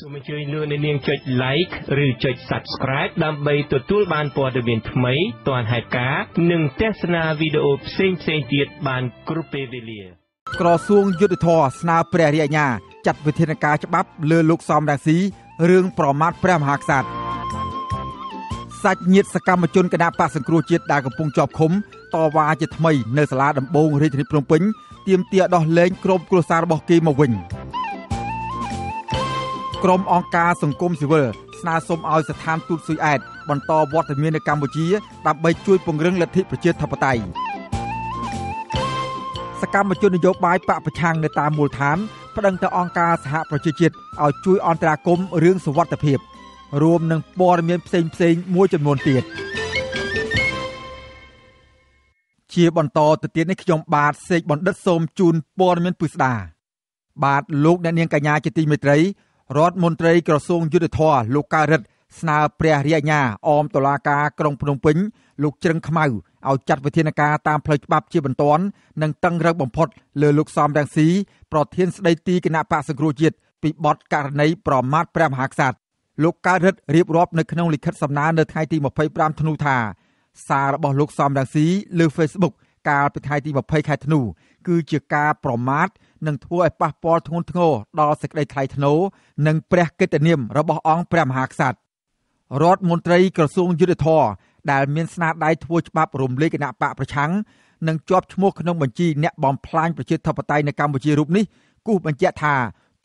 សូមអញ្ជើញលោកអ្នកនាងចុច like ឬចុច subscribe ដើម្បីទទួលបានព័ត៌មានថ្មីទាន់ហេតុការណ៍និងទស្សនាវីដេអូផ្សេងៗទៀតបាន គ្រប់ពេលវេលា ក្រសួង យុទ្ធភ័ពស្នើព្រះរាជអាជ្ញាចាត់វិធានការច្បាប់លើលោកសំរាំងស៊ីរឿងប្រមាថព្រះមហាក្សត្រសាច់ញាតិសកម្មជនគណៈបកសង្គ្រោះជាតិដែលកំពុងជាប់ឃុំតវ៉ាជាថ្មី នៅសាលាដំបងរាជធានីភ្នំពេញទាមទារដោះលែងក្រុមគ្រួសាររបស់គេមកវិញ។ក្រុមអង្គការសង្គមស៊ីវិលស្នើសុំឲ្យស្ថានទូតស៊ុយអែតបន្តវត្តមាននៅកម្ពុជាដើម្បីជួយពង្រឹងលទ្ធិប្រជាធិបតេយ្យសកម្មជននយោបាយបកប្រឆាំងនៅតាមមូលដ្ឋានប្តឹងទៅអង្គការសហប្រជាជាតិឲ្យ ជួយអន្តរាគមន៍រឿងសុវត្ថិភាព រួមនឹងព័ត៌មានផ្សេងផ្សេងមួយចំនួនទៀតជាបន្តទៅទៀតនេះខ្ញុំបាទសេកបណ្ឌិតសូមជូនព័ត៌មានពិស្ដាបាទលោកអ្នកនាងកញ្ញាជាទីមេត្រីរដ្ឋមន្ត្រីក្រសួងយុទ្ធភ័ពលោកការ៉ិតស្នើព្រះរាជអាជ្ញាអមតុលាការក្រុងភ្នំពេញលោកជ្រឹងខ្មៅឲ្យចាត់វិធានការតាមផ្លូវច្បាប់ជាបន្ទាន់និងតឹងរឹងបំផុតលើលោកសំរងស៊ីប្រធានស្ដីទីគណៈបក្សសង្គ្រោះជាតិពីបទករណីប្រមាថព្រះមហាក្សត្រលោកកើតរិទ្ធរៀបរាប់នៅក្នុងលិខិតសំណើនៅថ្ងៃទី25ធ្នូថាសាររបស់លោកសំរងស៊ីលើ Facebook កាលពីថ្ងៃទី20ខែធ្នូគឺជាការប្រមាថនឹងធ្វើឲ្យប៉ះពាល់ធ្ងន់ធ្ងរដល់សេចក្តីថ្លៃថ្នូរនិងព្រះកិត្តិនាមរបស់អង្គព្រះមហាក្សត្ររដ្ឋមន្ត្រី ក្រសួងយុទ្ធភ័ពដែលមានស្នាដៃធ្វើច្បាប់រំលែកគណៈបកប្រឆាំងនិងជាប់ឈ្មោះក្នុងបញ្ជីអ្នកបំផ្លាញប្រជាធិបតេយ្យនៅកម្ពុជារូបនេះគូសបញ្ជាក់ថា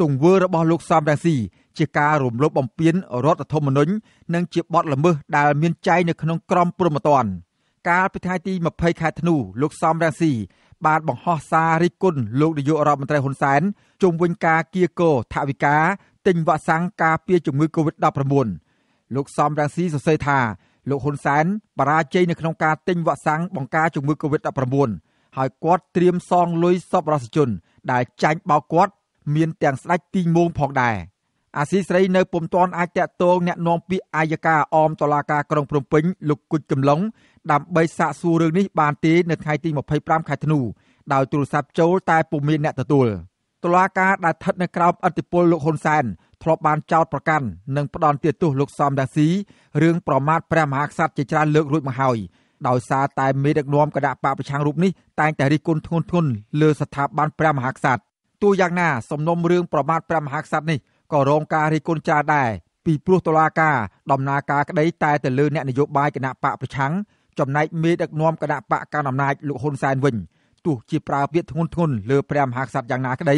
ទង្វើរបស់លោកសំរាស៊ីជាការរំលោភបំពានរដ្ឋធម្មនុញ្ញនិងជាបទល្មើសដែលមានចែងនៅក្នុងក្រមព្រហ្មទណ្ឌកាលពីថ្ងៃទី20ខែធ្នូលោកសំរាស៊ីបានបង្ហោះសាររិះគន់លោកនាយករដ្ឋមន្ត្រីហ៊ុនសែនជុំវិញការគៀកោថវិកាទិញវ៉ាក់សាំងការពារជំងឺ Covid-19 លោកសំរងស៊ីសរសេរថាលោកហ៊ុនសែនបរាជ័យនៅក្នុងការទិញវ៉ាក់សាំងបង្ការជំងឺ Covid-19 ហើយគាត់ត្រៀមសងលុយសពរដ្ឋជន ដែលចាញ់បោកគាត់ មានទាំងស្ដេចទីងមោងផងដែរ។អាស៊ីស្រីនៅពុំទាន់អាចតាក់ទងអ្នកនាំពាក្យអាយកាអមតឡាការក្រុងភ្នំពេញលោកគុជកំឡុងដើម្បីសាកសួររឿងនេះបានទេនៅថ្ងៃទី25ខែធ្នូដោយទូរស័ព្ទចូលតែពុំមានអ្នកទទួលតឡាការដែលស្ថិតនៅក្រោមអធិបុលលោកហ៊ុនសែនធ្លាប់បានចោទប្រកាន់និងផ្ដន់ទោសលោកសំរាស៊ីរឿងប្រមាថព្រះមហាក្សត្រជាច្រើនលើករួចមកហើយដោយសារតែមេដឹកនាំគណៈបកប្រឆាំងរូបនេះតែងតែរិះគន់ធ្ងន់ធ្ងរលើស្ថាប័នព្រះមហាក្សត្រទូយ៉ាងណាសំណុំរឿងប្រមាថព្រះមហាក្សត្រនេះក៏រងការរិះគន់ច្រើនដែរពីព្រោះតុលាការដំណើរការក្តីតែទៅលើអ្នកនយោបាយគណៈបកប្រឆាំងចំណែកមេដឹកនាំគណៈបកកណ្ដាលអំណាចលោកហ៊ុនសែនវិញទោះជាប្រើពាក្យធ្ងន់ធ្ងរលើព្រះមហាក្សត្រយ៉ាងណាក្តី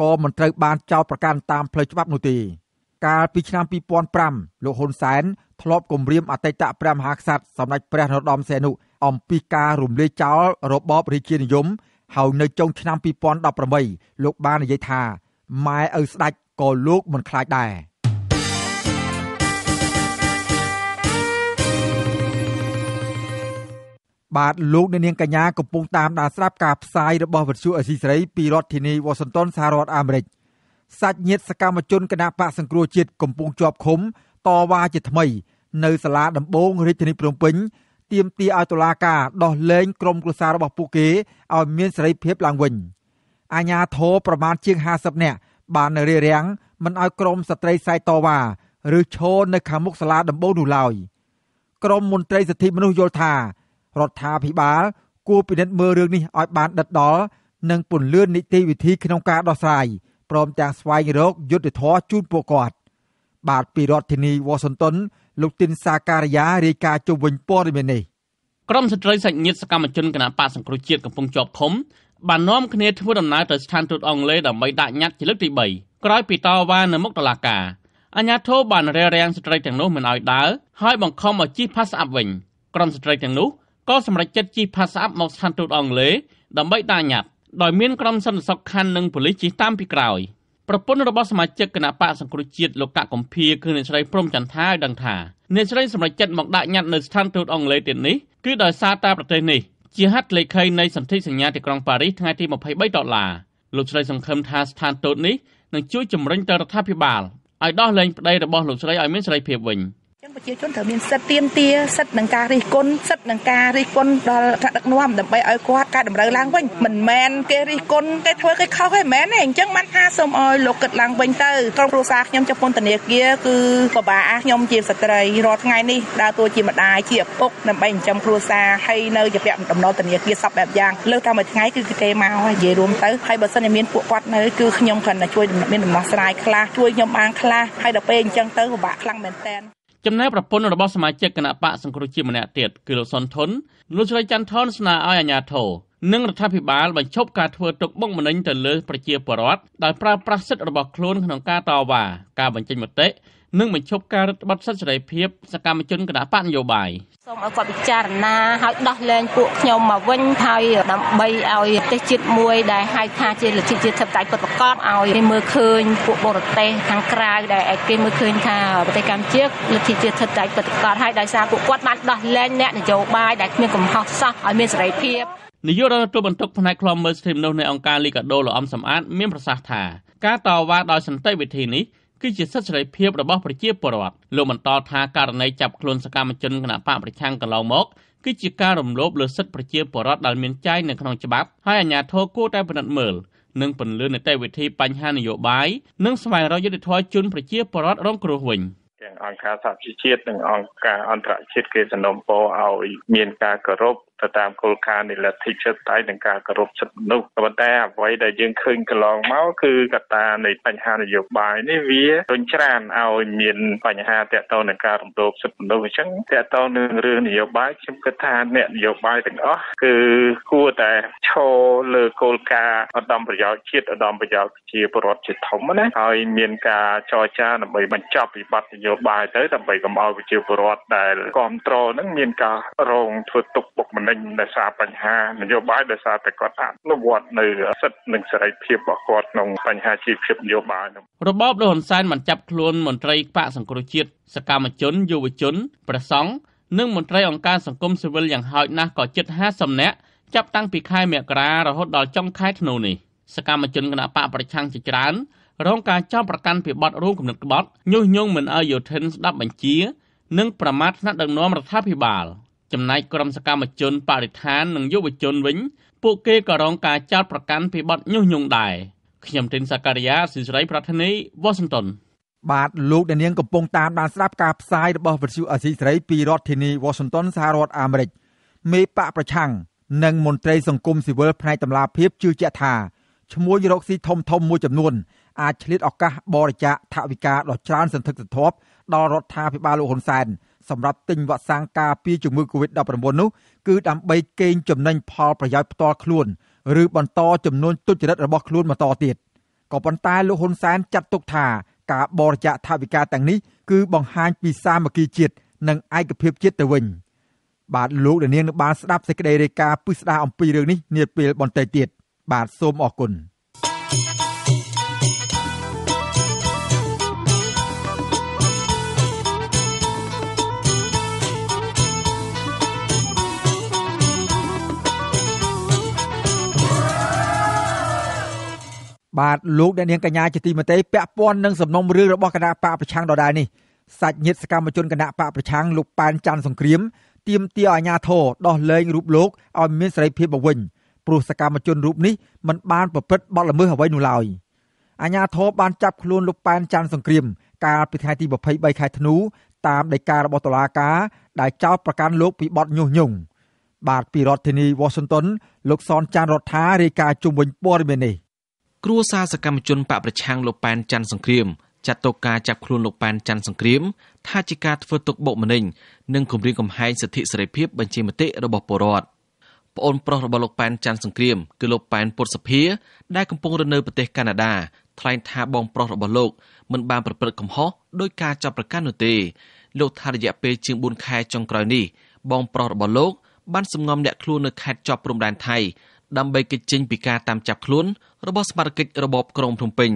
ក៏មិនត្រូវបានចោទប្រកាន់តាមផ្លូវច្បាប់នោះទេ កាលពីឆ្នាំ2005លោកហ៊ុនសែនធ្លាប់គម្រាមអតីតព្រះមហាក្សត្រសម្ដេចព្រះនរោត្តមសីហនុអំពីការរំលាយចោលរបបរាជានិយមហើយនៅចុងឆ្នាំ2018លោកបាននិយាយថាម៉ែឪស្ដេចក៏លោកមិនខ្លាចដែរបាទលោកអ្នកនាងកញ្ញាកំពុងតាមដានស្រាប់ការផ្សាយរបស់វិទ្យុអេស៊ីសេរីពីរដ្ឋធានីវ៉ាស៊ីនតោនសហរដ្ឋអាមេរិកសាច់ញាតិសកម្មជនគណបកសង្គ្រោះជាតិកំពុងជាប់ឃុំ តវ៉ាជាថ្មីនៅសាលាដំបងរាជធានីភ្នំពេញទាមទារឲ្យតុលាការដោះលែងក្រុមគ្រួសាររបស់ពួកគេឲ្យមានសេរីភាពឡើងវិញអាជ្ញាធរប្រមាណជាង50នាក់បានរារាំងមិនឲ្យក្រមស្ត្រីសាយតវ៉ាឬឈរនៅខាងមុខសាលាដំបូងនោះឡើយក្រមមន្ត្រីសិទ្ធិមនុស្សយល់ថារដ្ឋាភិបាល គួរពិនិត្យមើលរឿងនេះឲ្យបានដិតដល់និងពន្លឿននីតិវិធីក្នុងការដោះស្រាយព្រមទាំងស្វែងរកយុត្តិធម៌ជូនពួកគាត់ បាទពីរដ្ឋធានីវ៉ាស៊ីនតោនលោកទីនសាការីយ៉ារាយការណ៍ជុំវិញព័ត៌មាននេះក្រមស្ត្រីសាច់ញាតិសកម្មជនគណៈបកសង្គ្រោះជាតិកំពុងជាប់ឃុំបាននាំគ្នាធ្វើដំណើរទៅស្ថានទូតអង់គ្លេសដើម្បីដាក់ញត្តិជាលើកទី3ក្រោយពីតវ៉ានៅមុខតុលាការអាញាធិបតេយ្យបានរារាំងស្ត្រីទាំងនោះមិនឲ្យដើរហើយបង្ខំឲ្យជិះផាសអាប់វិញក្រុមស្ត្រីទាំងនោះក៏សម្រេចចិត្តជិះផាសអាប់មកស្ថានទូតអង់គ្លេសដើម្បីដាក់ញត្តិដោយមានក្រុមសន្តិសុខខណ្ឌនិងប៉ូលីសជិះតាមពីក្រោយប្រពន្ធរបស់សមាជិកគណៈបកសង្គ្រោះជាតិលោកកកកំភៀគឺអ្នកស្រីព្រំចន្ទថាឲ្យដឹងថាអ្នកស្រីសម្រេចចិត្តមកដាក់ញត្តិនៅស្ថានទូតអង់គ្លេសទៀតនេះគឺដោយសារតែប្រទេសនេះជាហត្ថលេខីនៃសន្ធិសញ្ញាទីក្រុងប៉ារីសថ្ងៃទី23ដុល្លារលោកស្រីសង្ឃឹមថាស្ថានទូតនេះនឹងជួយជំរុញទៅរដ្ឋាភិបាលឲ្យដោះលែងប្តីរបស់លោកស្រីឲ្យមានសេរីភាពវិញ។ចឹងប្រជាជនត្រូវមានសិទ្ធិទៀមទាសិទ្ធិនឹងការរិះគន់សិទ្ធិនឹងការរិះគន់ដល់ថ្នាក់ដឹកនាំដើម្បីឲ្យគាត់ការតម្រូវឡើងវិញមិនមែនគេរិះគន់គេធ្វើគេខុសទេមែនទេអញ្ចឹងបានថាសូមឲ្យលោកគិតឡើងវិញទៅក្រុមគ្រួសារខ្ញុំចំពោះធនាគារគឺពិបាកខ្ញុំជាស្ត្រីរាល់ថ្ងៃនេះដើរតួជាម្ដាយជាឪពុកដើម្បីចិញ្ចឹមគ្រួសារហើយនៅជាពាក់ដំណុលធនាគារសពបែបយ៉ាងលើតាមមួយថ្ងៃគឺគេមកហើយនិយាយរួមទៅហើយបើសិនជាមានពួកគាត់នៅគឺខ្ញុំគ្រាន់តែជួយមានដំណោះស្រាយខ្លះជួយខ្ញុំបានខ្លះហើយដល់ពេលអញ្ចឹងទៅពិបាកខ្លាំងមែនតើចំណែកប្រពន្ធរបស់សមាជិកគណៈបកសង្គ្រោះជាតិម្នាក់ទៀតគឺលោកសុនធុនលោកស្រីច័ន្ទថនស្នើឲ្យអាជ្ញាធរនិងរដ្ឋាភិបាលបញ្ឈប់ការធ្វើទុកបុកម្នេញទៅលើប្រជាពលរដ្ឋដោយប្រើប្រាស់សិទ្ធិរបស់ខ្លួនក្នុងការតវ៉ាការបញ្ចេញមតិនិងបញ្ឈប់ការរឹតបន្តឹងសិទ្ធិសេរីភាពសកម្មជនគណៈបកនយោបាយសូមឲ្យគាត់ពិចារណាហើយដោះលែងពួកខ្ញុំមកវិញហើយដើម្បីឲ្យប្រទេសជាតិមួយដែលហៅថាជាលទ្ធិជាតិធិបតេយ្យពិតប្រាកដឲ្យគេមើលឃើញពួកបរទេសខាងក្រៅដែលគេមើលឃើញថាប្រទេសកម្ពុជាលទ្ធិជាតិធិបតេយ្យពិតប្រាកដហើយដោយសារពួកគាត់បានដោះលែងអ្នកនយោបាយដែលគ្មានកំហុសសោះឲ្យមានសេរីភាពនាយករដ្ឋទទួលបន្ទុកផ្នែកខ្លំមើលសិទ្ធិមនុស្សនៃអង្គការលីកាដូលោកអំសំអាតមានប្រសាសន៍ថាការតវ៉ាដោយសន្តិវិធីនេះគឺជាសិទ្ធិសេរីភាពរបស់ប្រជាពលរដ្ឋលោកបន្តថាករណីចាប់ខ្លួនសកម្មជនគណបកប្រឆាំងកន្លងមកគឺជាការរំលោភលើសិទ្ធិប្រជាពលរដ្ឋដែលមានចែងនៅក្នុងច្បាប់ហើយអាជ្ញាធរគួរតែពិនិត្យមើលនិងពន្យល់នីតិវិធីបញ្ហានយោបាយនិងស្វែងរកយុត្តិធម៌ជូនប្រជាពលរដ្ឋរងគ្រោះវិញ។ទាំងអង្គការសហជីវជាតិនិងអង្គការអន្តរជាតិគេសំណូមពរឲ្យមានការគោរពទៅតាមគោលការណ៍នៃលទ្ធិជាតិតែនឹងការគោរពសិទ្ធិមនុស្សក៏ប៉ុន្តែអ្វីដែលយើងឃើញកន្លងមកគឺកត្តានៃបញ្ហានយោបាយនេះវារញច្រានឲ្យមានបញ្ហាតាក់ទងនឹងការរំលោភសិទ្ធិមនុស្សអញ្ចឹងតាក់ទងនឹងរឿងនយោបាយខ្ញុំគិតថាអ្នកនយោបាយទាំងអស់គឺគួរតែឈរលើគោលការណ៍ឧត្តមប្រយោជន៍ជាតិឧត្តមប្រយោជន៍ជាពលរដ្ឋជាធំណាហើយមានការចរចាដើម្បីបញ្ចប់វិបត្តិនយោបាយទៅដើម្បីកុំឲ្យប្រជាពលរដ្ឋដែលគ្រប់គ្រងនឹងមានការរងធ្វើទុកបុកម្នេញណិញដោយសារបញ្ហានយោបាយដោយសារតែគាត់អនុវត្តនៅសិទ្ធិនិងសេរីភាពរបស់គាត់ក្នុងបញ្ហាជីវភាពនយោបាយរបបលោកហ៊ុនសែនបានចាប់ខ្លួនមន្ត្រីបកសង្គ្រោះជាតិសកម្មជនយុវជនប្រសង់និងមន្ត្រីអង្គការសង្គមស៊ីវិលយ៉ាងហោចណាស់ក៏ជិត50នាក់ចាប់តាំងពីខែមករារហូតដល់ចុងខែធ្នូនេះសកម្មជនគណបកប្រឆាំងជាច្រើនរងការចោទប្រកាន់ពីបទរួមគំនិតក្បត់ញុះញង់មិនអោយយោធិនស្ដាប់បញ្ជា និងប្រមាថថ្នាក់ដឹកនាំរដ្ឋាភិបាល។ចំណែកក្រុមសកម្មជនបរិស្ថាននិងយុវជនវិញពួកគេក៏រងការចោទប្រកាន់ពីបទញុះញង់ដែរខ្ញុំទីនសាការីយ៉ាស៊ីសេរីប្រធានីវ៉ាស៊ីនតោនបាទលោកអ្នកនាងកំពុងតាមដានស្ដាប់ការផ្សាយរបស់វិទ្យុអស៊ីសេរីពីរដ្ឋធានី Washington សហរដ្ឋអាមេរិកមេបកប្រឆាំងនិងមន្ត្រីសង្គមស៊ីវិលផ្នែកតម្លាភាពជឿជាក់ថាឈ្មោះរកស៊ីធំធំមួយចំនួនអាចឆ្លៀតឱកាសបរិច្ចាគថវិកាដ៏ច្រើនសន្ធឹកសន្ធាប់ដល់រដ្ឋាភិបាលលោកហ៊ុនសែនសម្រាប់ទិញវ៉ាក់សាំងការពារជំងឺ Covid-19 នោះ គឺដើម្បីកេងចំណេញផលប្រយោជន៍ផ្ទាល់ខ្លួន ឬបន្ត ចំនួនទុច្ចរិតរបស់ខ្លួនបន្តទៀតក៏ប៉ុន្តែលោកហ៊ុនសែនចាត់ទុកថាការបរិច្ចាគថវិកាទាំងនេះគឺបង្ហាញពីសាមគ្គីជាតិនិងឯកភាពជាតិទៅវិញ បាទលោកនាងបានស្ដាប់សេចក្តីរាយការណ៍ពិស្ដារអំពីរឿងនេះនាពេលបន្តិចទៀតបាទសូមអរគុណ thank you បាទលោកអ្នកនាងកញ្ញាជាទីមេត្រីពាក់ព័ន្ធនឹងសំណុំរឿងរបស់គណៈបកប្រឆាំងដដែលនេះសាច់ញាតិសកម្មជនគណៈបកប្រឆាំងលោកប៉ែនច័ន្ទសង្គ្រាមទាមទារអាជ្ញាធរដោះលែងរូបលោកឲ្យមានសេរីភាពមកវិញព្រោះសកម្មជនរូបនេះមិនបានប្រព្រឹត្តបទល្មើសអ្វីនោះឡើយអាជ្ញាធរបានចាប់ខ្លួនលោកប៉ែនច័ន្ទសង្គ្រាម កាលពីថ្ងៃទី23ខែធ្នូតាមដីការបស់តុលាការដែលចោទប្រកាន់លោក ពីបទញុះញង់បាទពីរដ្ឋធានី Washington លោកសនចាន់រដ្ឋារាយការណ៍ជុំវិញព័ត៌មាននេះគ្រួសារសកម្មជនបកប្រឆាំងលោកប៉ែនច័ន្ទសង្គ្រាមចាត់តុកការចាប់ខ្លួនលោកប៉ែនច័ន្ទសង្គ្រាមថាជាការធ្វើទុកបុកម្នេញនិងគំរាមកំហែងសិទ្ធិសេរីភាពបញ្ចេញមតិរបស់ពលរដ្ឋប្អូនប្រុសរបស់លោកប៉ែនច័ន្ទសង្គ្រាមគឺលោកប៉ែនពុទ្ធសភា ដែលកំពុងរស់នៅប្រទេសកាណាដាថ្លែងថាបងប្រុសរបស់លោកមិនបានប្រព្រឹត្តកំហុសដោយការចាប់ប្រកាន់នោះទេ លោកថារយៈពេលជាង4ខែចុងក្រោយនេះបងប្រុសរបស់លោកបានសម្ងំលាក់ខ្លួននៅខេត្តជាប់ព្រំដែនថៃដើម្បីគេចចេញពីការតាមចាប់ខ្លួនរបស់ស្មារតីរបបក្រុងភ្នំពេញ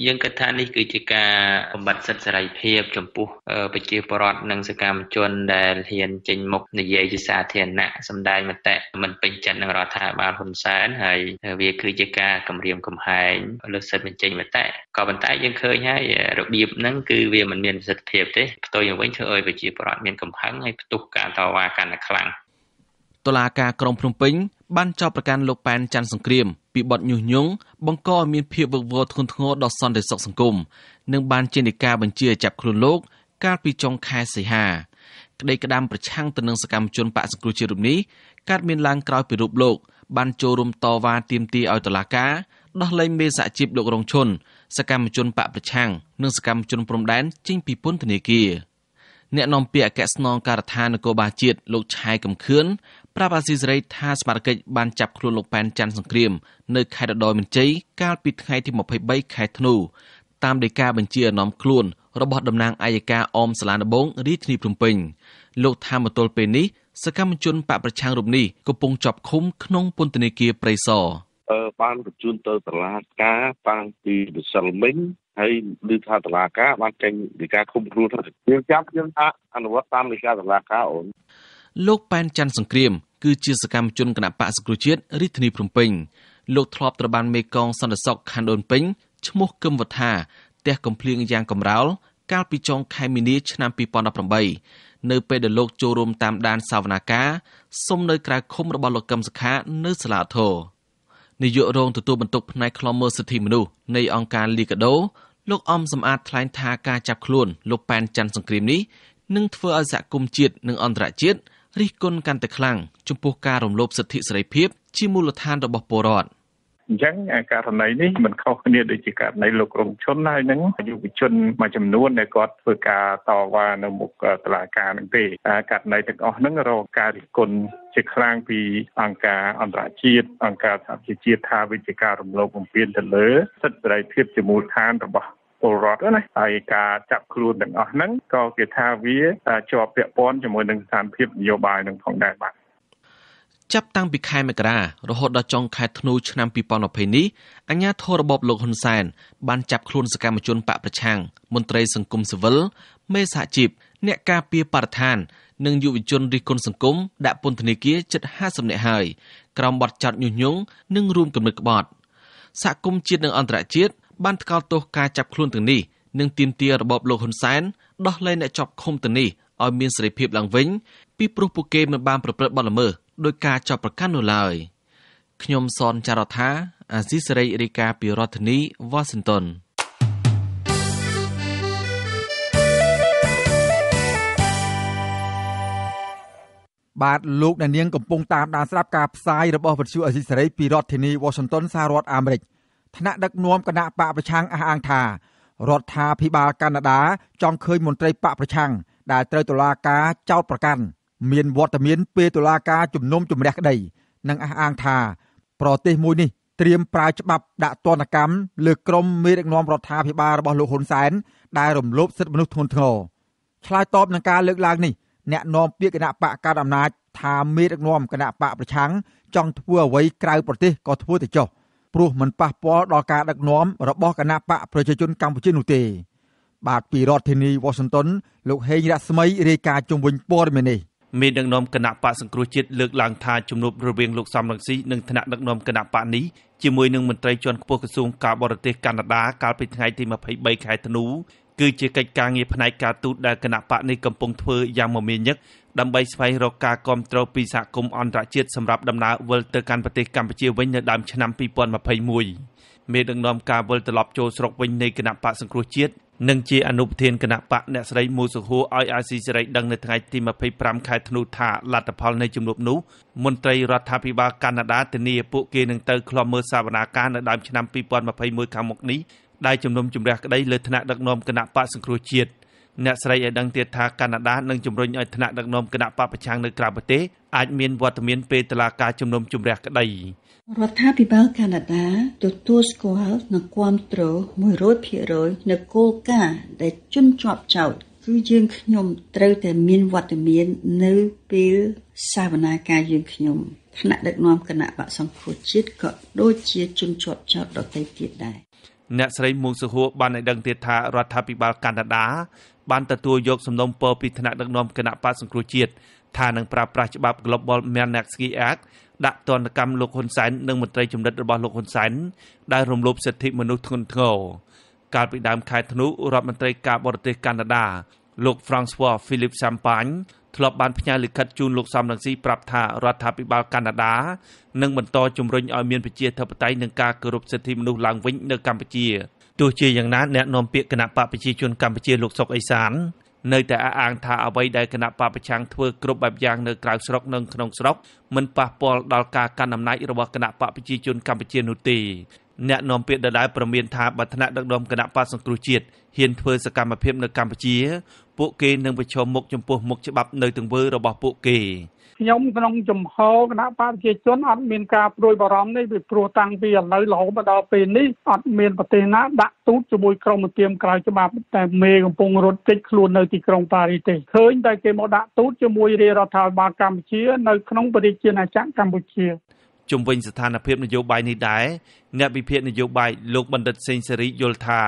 ។យើងគិតថានេះគឺជាការបំបត្តិសិទ្ធិសេរីភាពចំពោះប្រជាពលរដ្ឋនិងសកម្មជនដែលហ៊ានចេញមុខនិយាយជាសាធារណៈសម្ដែងមតិមិនពេញចិត្តនឹងរដ្ឋាភិបាលហ៊ុនសែនហើយវាគឺជាការគំរាមកំហែងលើសិទ្ធិបញ្ចេញមតិក៏ប៉ុន្តែយើងឃើញហើយរបៀបហ្នឹងគឺវាមិនមានប្រសិទ្ធភាពទេផ្ទុយទៅវិញធ្វើឲ្យប្រជាពលរដ្ឋមានកំហឹងហើយផ្ទុះការតវ៉ាកាន់តែខ្លាំងតុលាការក្រុងភ្នំពេញបានចោទប្រកាន់លោកប៉ែនច័ន្ទសង្គ្រាមពីបទញុះញង់បង្កឲ្យមានភាពវឹកវរធ្ងន់ធ្ងរដល់សន្តិសុខសង្គមនិងបានជានីការបញ្ជាចាប់ខ្លួនលោកកាលពីចុងខែសីហាក្តីក្តាមប្រឆាំងទៅនឹងសកម្មជនបកសង្គ្រោះជាតិរូបនេះកើតមានឡើងក្រោយពីរូបលោកបានចូលរួមតវ៉ាទាមទារឲ្យតុលាការដោះលែងមេសហជីពលោករងឈុនសកម្មជនបកប្រឆាំងនិងសកម្មជនព្រំដែនចេញពីពន្ធនាគារអ្នកនាំពាក្យអគ្គស្នងការដ្ឋាននគរបាលជាតិលោកឆាយកំខឿនប្រាប់អាស៊ីសេរីថាស្មារតីបានចាប់ខ្លួនលោកប៉ែនច័ន្ទសង្គ្រាមនៅខេត្តរដូវមានជ័យកាលពីថ្ងៃទី23ខែធ្នូតាមដីកាបញ្ជាអនុមខ្លួនរបស់តំណាងអាយកាអមសាលាដំបងរាជធានីភ្នំពេញលោកថាមកទល់ពេលនេះសកម្មជនបកប្រឆាំងរូបនេះកំពុងជាប់ឃុំ ក្នុងពន្ធនាគារព្រៃសរបានបញ្ជូនទៅតុលាការតាំងពីម្សិលមិញហើយឮថាតុលាការបានចេញដីកាឃុំខ្លួនទៅយើងចាប់យើងថា អនុវត្តតាមដីកាតុលាការអូនលោកប៉ែនច័ន្ទសង្គ្រាមគឺជាសកម្មជនគណៈបកសង្គ្រោះជាតិរាជធានីភ្នំពេញលោកធ្លាប់ត្រូវបានមេកងសន្តិសុខខណ្ឌដូនពេញឈ្មោះគឹមវថាផ្ទះកំភ្លៀងយ៉ាងកំរោលកាលពីចុង ខែមីនាឆ្នាំ2018នៅពេលដែលលោកចូលរួមតាមដាន សាវនាការសុំនៅក្រៅឃុំរបស់លោកកឹមសុខា នៅសាលាធរនាយករងទទួលបន្ទុកផ្នែកខ្លមមើលសិទ្ធិមនុស្សនៃអង្គការលីកាដូលោកអំសំអាតថ្លែងថាការចាប់ខ្លួនលោកប៉ែនច័ន្ទសង្គ្រាមនេះនឹងធ្វើឲ្យសហគមន៍ជាតិនិងអន្តរជាតិរិះគន់កាន់តែខ្លាំងចំពោះការរំលោភសិទ្ធិសេរីភាព ជាមូលដ្ឋានរបស់ពលរដ្ឋអញ្ចឹងករណីនេះមិនខុសគ្នាដូចជាករណីលោករងឈុនហើយនឹងយុវជនមួយចំនួនដែលគាត់ធ្វើការតវ៉ានៅមុខតុលាការនឹងទេករណីទាំងអស់ហ្នឹងរងការរិះគន់ជាខ្លាំងពីអង្គការអន្តរជាតិអង្គការសហប្រជាជាតិថាវិជាការរំលោភបំពានទៅលើសិទ្ធិសេរីភាពជាមូលដ្ឋានរបស់ពលរដ្ឋណាហើយការចាប់ខ្លួនទាំងអស់ហ្នឹងក៏គេថាវាជាប់ពាក់ព័ន្ធជាមួយនឹងស្ថានភាពនយោបាយនឹងផងដែរបាទចាប់តាំងពីខែមករារហូតដល់ចុងខែធ្នូឆ្នាំ2020នេះអាជ្ញាធររបបលោកហ៊ុនសែនបានចាប់ខ្លួនសកម្មជនបកប្រឆាំងមន្ត្រីសង្គមស៊ីវិលមេសហជីពអ្នកការពារបរិស្ថាននិងយុវជនរិះគន់សង្គមដាក់ពន្ធនាគារជិត50នាក់ហើយក្រោមបទចោទញុះញង់និងរួមគំនិតក្បត់សហគមន៍ជាតិនិងអន្តរជាតិបានថ្កោលទោសការចាប់ខ្លួនទាំងនេះនិងទាមទាររបបលោកហ៊ុនសែនដោះលែងអ្នកជាប់ឃុំទាំងនេះឲ្យមានសេរីភាពឡើងវិញ ពីព្រោះពួកគេមិនបានប្រព្រឹត្តបទល្មើសដោយការចាប់ប្រកាន់នោះឡើយខ្ញុំសន ចាររថាអាស៊ីសេរីរាយការណ៍ពីរដ្ឋធានី Washington បាទលោកអ្នកនាងកំពុងតាមដានស្ដាប់ការផ្សាយរបស់វិទ្យុអេស៊ីសេរីពីរដ្ឋធានី Washington សហរដ្ឋអាមេរិក។ថ្នាក់ដឹកនាំគណៈបកប្រឆាំងអះអាងថារដ្ឋាភិបាលកាណាដាចង់ឃើញមន្ត្រីបកប្រឆាំង ដែលត្រូវតុលាការចោទប្រកាន់មានវត្តមានពេលតុលាការជំនុំជម្រះក្តីនិងអះអាងថាប្រទេសមួយនេះត្រៀមប្រើច្បាប់ដាក់ទណ្ឌកម្មលើក្រុមមេដឹកនាំរដ្ឋាភិបាលរបស់លោកហ៊ុនសែន ដែលរំលោភសិទ្ធិមនុស្សធ្ងន់ធ្ងរឆ្លើយតបនឹងការលើកឡើងនេះអ្នកនាំពាក្យគណៈបកកណ្ដាលអំណាចថាមេដឹកនាំគណៈបកប្រឆាំងចង់ធ្វើអ្វីក្រៅប្រទេសក៏ធ្វើទៅចុះព្រោះมันប៉ះពាល់ដល់ការដឹកនាំរបស់គណៈបកប្រជាជនកម្ពុជានោះទេបាទពីរដ្ឋធានី Washington លោកហេងរស្មីរាយការណ៍ជំវិញព័ត៌មាននេះមានដឹកនាំគណៈបកសង្គ្រោះជាតិលើកឡើងថាជំនួបរវាងលោកសំរងស៊ីនិងថ្នាក់ដឹកនាំគណៈបកនេះជាមួយនឹងមន្ត្រីជាន់ខ្ពស់ក្រសួងការបរទេសកាណាដាកាលពីថ្ងៃទី23ខែធ្នូគឺជាកិច្ចការងារផ្នែកការទូតដែលគណៈបកនេះកំពុងធ្វើយ៉ាងមមាញឹកដើម្បីស្វែងរកការគាំទ្រពីសហគមន៍អន្តរជាតិសម្រាប់ដំណើរវិលទៅកាន់ប្រទេសកម្ពុជាវិញនៅដើមឆ្នាំ2021មេដឹកនាំការវិលត្រឡប់ចូលស្រុកវិញនៃគណៈបកសង្គ្រោះជាតិនិងជាអនុប្រធានគណៈបកអ្នកស្រីមូសុហួរឲ្យអាស៊ីសេរីដឹងនៅថ្ងៃទី25ខែធ្នូថាលទ្ធផលនៃជំនួបនោះមន្ត្រីរដ្ឋាភិបាលកាណាដាធានាពួកគេនឹងទៅឃ្លាំមើលសវនាការនៅដើមឆ្នាំ2021ខាងមុខនេះដែលជំនុំជម្រះក្តីលើឋានៈដឹកនាំគណៈបកសង្គ្រោះជាតិ។អ្នកស្រីឲ្យដឹងទៀតថាកាណាដានឹងជំរុញឲ្យថ្នាក់ដឹកនាំគណៈបពប្រឆាំងនៅក្រៅប្រទេសអាចមានវត្តមានពេលតឡាការជំនុំជម្រះក្តីរដ្ឋាភិបាលកាណាដាទទួលស្គាល់និងគាំទ្រ100%នៅគោលការណ៍ដែលជន់ជាប់ចោតគឺយើងខ្ញុំត្រូវតែមានវត្តមាននៅពេលសាវនាការយើងខ្ញុំថ្នាក់ដឹកនាំគណៈបកសង្គ្រោះជាតិក៏ដូចជាជន់ជាប់ចោតដទៃទៀតដែរអ្នកស្រីមួងសុហួរបានឲ្យដឹងទៀតថារដ្ឋាភិបាលកាណាដាបានទទួលយកសំណុំពរពីថ្នាក់ដឹកនាំគណៈបក្សសង្គ្រោះជាតិថានឹងប្រើប្រាស់ច្បាប់ Global Magnitsky Act ដាក់ទណ្ឌកម្មលោកហ៊ុនសែននិងមន្ត្រីចម្រិតរបស់លោកហ៊ុនសែនដែលរំលោភសិទ្ធិមនុស្សធ្ងន់ធ្ងរកាលពីដើមខែធ្នូរដ្ឋមន្ត្រីការបរទេសកាណាដាលោក François Philippe Champagne ធ្លាប់បានផ្ញើលិខិតជូនលោកសំរងស៊ីប្រាប់ថារដ្ឋាភិបាលកាណាដានឹងបន្តជំរុញឲ្យមានប្រជាធិបតេយ្យនិងការគោរពសិទ្ធិមនុស្សឡើងវិញនៅកម្ពុជា។ទោះជាយ៉ាងណាអ្នកនាំពាក្យគណៈបកប្រជាជនកម្ពុជាលោកសុកអេសាន នៅតែអះអាងថាអ្វីដែលគណៈបពប្រឆាំងធ្វើគ្រប់បែបយ៉ាងនៅក្រៅស្រុកនិងក្នុងស្រុកមិនប៉ះពាល់ដល់ការកាន់អំណាចរបស់គណៈបពប្រជាជនកម្ពុជានោះទេអ្នកនាំពាក្យដដែលប្រមានថាបើថ្នាក់ដឹកនាំគណៈបកសង្គ្រោះជាតិហ៊ានធ្វើសកម្មភាពនៅកម្ពុជាពួកគេនឹងប្រឈមមុខចំពោះមុខច្បាប់នៅទង្វើរបស់ពួកគេខ្ញុំក្នុងចំហគណៈបព្វជិជនអត់មានការព្រួយបារម្ភនេះពីព្រោះតាំងពីឥឡូវរហូតមកដល់ពេលនេះអត់មានប្រទេសណាដាក់ទូតជាមួយ ក្រុមទៀមក្រៅច្បាប់តែមេកំពុងរត់គេចខ្លួននៅទីក្រុងប៉ារីសទេឃើញតែគេមកដាក់ទូតជាមួយរាជរដ្ឋាភិបាលកម្ពុជា នៅក្នុងប្រទេសជាណាចក្រកម្ពុជាជំវិញស្ថានភាព នយោបាយនេះដែរអ្នកវិភាគនយោបាយលោកបណ្ឌិតសេងសេរីយល់ថា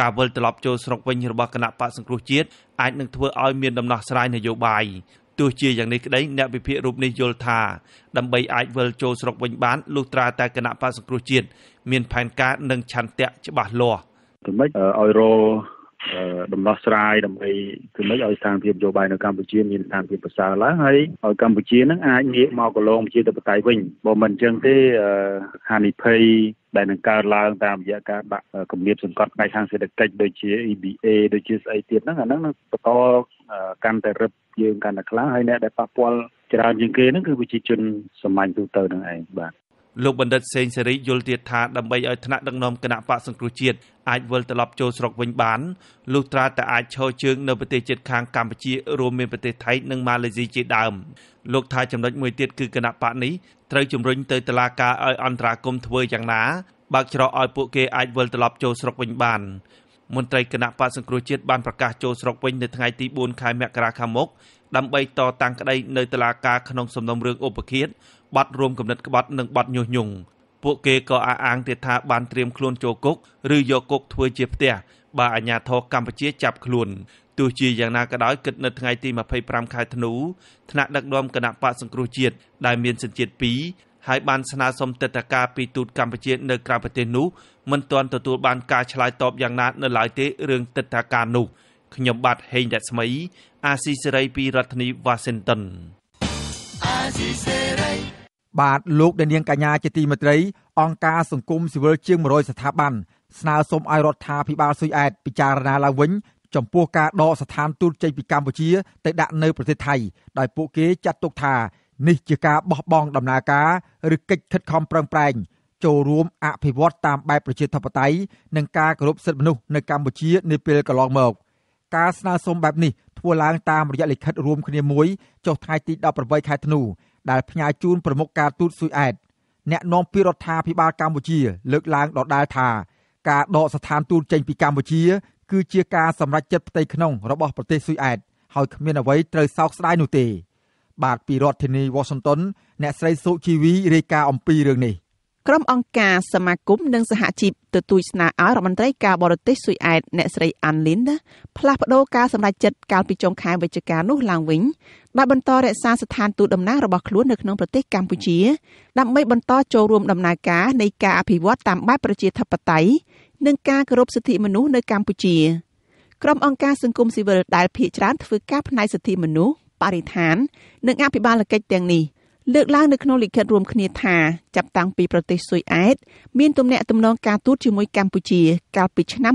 ការវិលត្រឡប់ចូលស្រុកវិញរបស់គណៈបកសង្គ្រោះជាតិអាចនឹងធ្វើឲ្យមានដំណោះស្រាយនយោបាយទោះជាយ៉ាងនេះក្តីអ្នកវិភាគរូបនេះយល់ថា ដើម្បីអាចវិលចូលស្រុកវិញបានលុះត្រាតែគណៈបក្សសង្គ្រោះជាតិមានផែនការនិងឆន្ទៈច្បាស់លាស់ដើម្បីឲ្យរដំណោះស្រាយដើម្បីគឺមិនឲ្យស្ថានភាពនយោបាយនៅកម្ពុជាមានស្ថានភាពប្រសើរឡើងហើយឲ្យកម្ពុជានឹងអាចងាកមកកន្លងប្រជាធិបតេយ្យវិញបើមិនអញ្ចឹងទេហានិភ័យដែលនឹងកើតឡើងតាមរយៈការដាក់គម្រាមសង្កត់ផ្នែកខាងសេដ្ឋកិច្ចដូចជា EBA ដូចជាស្អីទៀតហ្នឹងអាហ្នឹងនឹងបន្តកាន់តែរឹបយើងកាន់តែខ្លាំងហើយអ្នកដែលប៉ះពាល់ច្រើនជាងគេហ្នឹងគឺប្រជាជនសាមញ្ញទូទៅហ្នឹងឯងបាទលោកបណ្ឌិតសេងសេរីយល់ទៀតថាដើម្បីឲ្យថ្នាក់ដឹកនាំគណៈបកសង្គ្រោះជាតិអាចវិលត្រឡប់ចូលស្រុកវិញបានលុះត្រាតែអាចឈរជើងនៅប្រទេសជិតខាងកម្ពុជារួមមានប្រទេសថៃនិងម៉ាឡេស៊ីជាដើមលោកថាចំណុចមួយទៀតគឺគណៈបកនេះត្រូវជំរុញទៅតុលាការឲ្យអន្តរាគមន៍ធ្វើយ៉ាងណាបើកច្រកឲ្យពួកគេអាចវិលត្រឡប់ចូលស្រុកវិញបានមន្ត្រីគណៈបក្សសង្គ្រោះជាតិបានប្រកាសចូលស្រុកវិញនៅថ្ងៃទី4ខែមករាខាងមុខដើម្បីតតាំងក្តីនៅតុលាការក្នុងសំណុំរឿងឧបឃាតបទរួមគំនិតក្បត់និងបទញុះញង់ពួកគេក៏អះអាងទៀតថាបានត្រៀមខ្លួនចូលគុកឬយកគុកធ្វើជាផ្ទះបើអាជ្ញាធរកម្ពុជាចាប់ខ្លួនទោះជាយ៉ាងណាក៏ដោយគិតនៅថ្ងៃទី25ខែធ្នូថ្នាក់ដឹកនាំគណៈបកសង្គ្រោះជាតិដែលមានសញ្ជាតិ2ហើយបានស្នើសុំទឹកតការពីទូតកម្ពុជា នៅក្រៅប្រទេសនោះមិនទាន់ទទួលបានការឆ្លើយតបយ៉ាងណានៅឡើយទេរឿងទឹកតការនោះខ្ញុំបាទហេងរស្មី អាស៊ីសេរីពីរដ្ឋធានី Washington អាស៊ីសេរីបាទលោកដានៀងកញ្ញាជាទីមេត្រី អង្គការសង្គមស៊ីវិលជាង100ស្ថាប័នស្នើសុំឲ្យរដ្ឋាភិបាលស៊ុយអែតពិចារណាឡើងវិញចំពោះការដកស្ថានទូតចេញពីកម្ពុជាទៅដាក់នៅប្រទេសថៃដោយពួកគេចាត់ទុកថានេះជាការបោះបង់ដំណើរការឬកិច្ចខិតខំប្រឹងប្រែងចូលរួមអភិវឌ្ឍតាមបែបប្រជាធិបតេយ្យនិងការគោរពសិទ្ធិមនុស្សនៅកម្ពុជានាពេលកន្លងមកការស្នើសុំបែបនេះធ្វើឡើងតាមរយៈលិខិតរួមគ្នាមួយចុះថ្ងៃទី18ខែធ្នូដែលផ្ញើជូនប្រមុខការទូតស៊ុយអែតអ្នកនាំពាក្យរដ្ឋាភិបាលកម្ពុជាលើកឡើងដដាលថាការដកស្ថានទូតចេញពីកម្ពុជាគឺជាការសម្រេចចិត្តផ្ទៃក្នុងរបស់ប្រទេសស៊ុយអែតហើយគ្មានអ្វីត្រូវសោកស្ដាយនោះទេ។បាទពីរដ្ឋធានី Washington អ្នកស្រីសុជីវីរាយការណ៍អំពីរឿងនេះ ក្រុមអង្គការសមាគមនិងសហជីពទទូចស្នើឲ្យរដ្ឋមន្ត្រីការបរទេសស៊ុយអែតអ្នកស្រីអានលីនផ្លាស់ប្តូរការសម្រេចចិត្តកាលពីចុងខែវិច្ឆិកានោះឡើងវិញដោយបន្តរក្សាស្ថានទូតតំណាងរបស់ខ្លួននៅក្នុងប្រទេសកម្ពុជាដើម្បីបន្តចូលរួមដំណើរការនៃការអភិវឌ្ឍតាមបែបប្រជាធិបតេយ្យនិងការគោរពសិទ្ធិមនុស្សនៅកម្ពុជាក្រុមអង្គការសង្គមស៊ីវិលដែលភាគច្រើនធ្វើការផ្នែកសិទ្ធិមនុស្សបរិស្ថាននិងអភិបាលកិច្ចទាំងនេះលើកឡើងនៅក្នុងលិខិតរួមគ្នាថាចាប់តាំងពីប្រទេសស៊ុយអែតមានទំនាក់ទំនងការទូតជាមួយកម្ពុជា កាលពីឆ្នាំ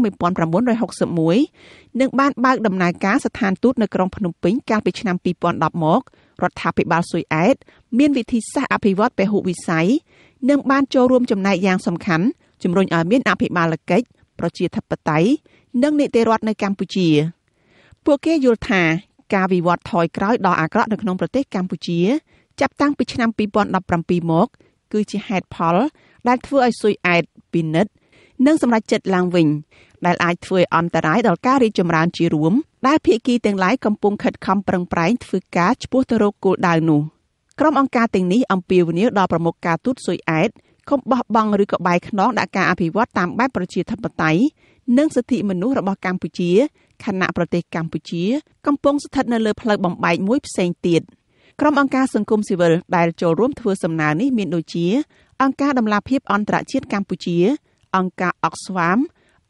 1961និងបានបើកដំណើរការស្ថានទូតនៅក្រុងភ្នំពេញកាលពីឆ្នាំ2010មករដ្ឋាភិបាលស៊ុយអែតមានវិធីសាស្ត្រអភិវឌ្ឍពហុវិស័យនិង បានចូលរួមចំណែកយ៉ាងសំខាន់ជំរុញឲ្យមានអភិបាលកិច្ចប្រជាធិបតេយ្យនិងនីតិរដ្ឋនៅកម្ពុជាពួកគេយល់ថាការវិវត្តថយក្រោយដ៏អាក្រក់នៅក្នុងប្រទេសកម្ពុជា ចាប់តាំងពីឆ្នាំ2017មក គឺជាហេតុផលដែលធ្វើឲ្យស៊ុយអែតពិនិត្យនិងសម្រេចចិត្តឡើងវិញដែលអាចធ្វើឲ្យអន្តរាយដល់ការរីកចម្រើនជារួមដែលភាគីទាំងឡាយកំពុងខិតខំប្រឹងប្រែងធ្វើការឆ្ពោះទៅរកគោលដៅនោះក្រុមអង្គការទាំងនេះអំពាវនាវដល់ប្រមុខការទូតស៊ុយអែតកុំបោះបង់ឬក៏បែកខ្នងដាក់ការអភិវឌ្ឍតាមបែបប្រជាធិបតេយ្យនិងសិទ្ធិមនុស្សរបស់កម្ពុជាខណៈប្រទេសកម្ពុជាកំពុងស្ថិតនៅលើផ្លូវបំបែកមួយផ្សេងទៀតក្រុមអង្គការសង្គមស៊ីវិលដែលចូលរួមធ្វើសំណើនេះមានដូចជាអង្គការដំឡាភិបអន្តរជាតិកម្ពុជា អង្គការ Oxfam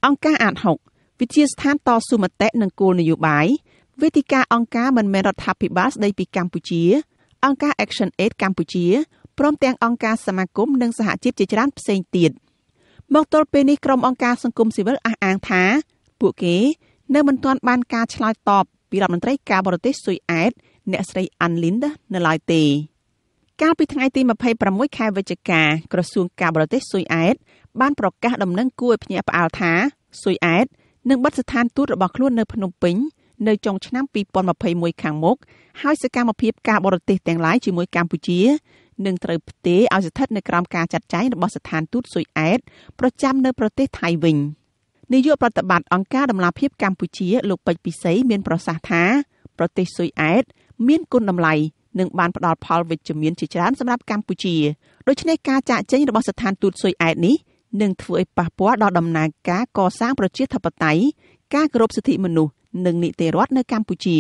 អង្គការអាតហុកវិទ្យាស្ថានតស៊ូមតិនិងគោលនយោបាយវេទិកាអង្គការមិនមែនរដ្ឋាភិបាលស្ដីពីកម្ពុជា អង្គការ Action Aid កម្ពុជាព្រមទាំងអង្គការសមាគមនិងសហជីពជាច្រើន ផ្សេងទៀតមកទល់ពេលនេះក្រុមអង្គការសង្គមស៊ីវិលអះអាងថាពួកគេនៅមិនទាន់បានការឆ្លើយតបពីរដ្ឋមន្ត្រីការបរទេសស៊ុយអែតអ្នកស្រីអាន់លីននៅឡើយទេ កាលពីថ្ងៃទី26ខែវិច្ឆិកាក្រសួងការបរទេសស៊ុយអែតបានប្រកាសដំណឹងគួរឲ្យភ្ញាក់ផ្អើលថាស៊ុយអែតនឹងបិទស្ថានទូតរបស់ខ្លួននៅភ្នំពេញនៅចុងឆ្នាំ2021ខាងមុខហើយសកម្មភាពការបរទេសទាំងឡាយជាមួយកម្ពុជានឹងត្រូវផ្ទេរឲ្យស្ថិតនៅក្រោមការចាត់ចែងរបស់ស្ថានទូតស៊ុយអែតប្រចាំនៅប្រទេសថៃវិញ។នាយកប្រតិបត្តិអង្គការដំឡាភិបកម្ពុជាលោកពេជ្រពិសីមានប្រសាសន៍ថា ប្រទេសស៊ុយអែតមានគុណតម្លៃនិងបានផ្ដល់ផលវិជ្ជមានជាច្រើនសម្រាប់កម្ពុជាដូច្នេះការចាក់ចេញរបស់ស្ថានទូតស៊ុយអែតនេះនឹងធ្វើឲ្យប៉ះពាល់ដល់ដំណើរការកសាងប្រជាធិបតេយ្យការគោរពសិទ្ធិមនុស្សនិងនីតិរដ្ឋនៅកម្ពុជា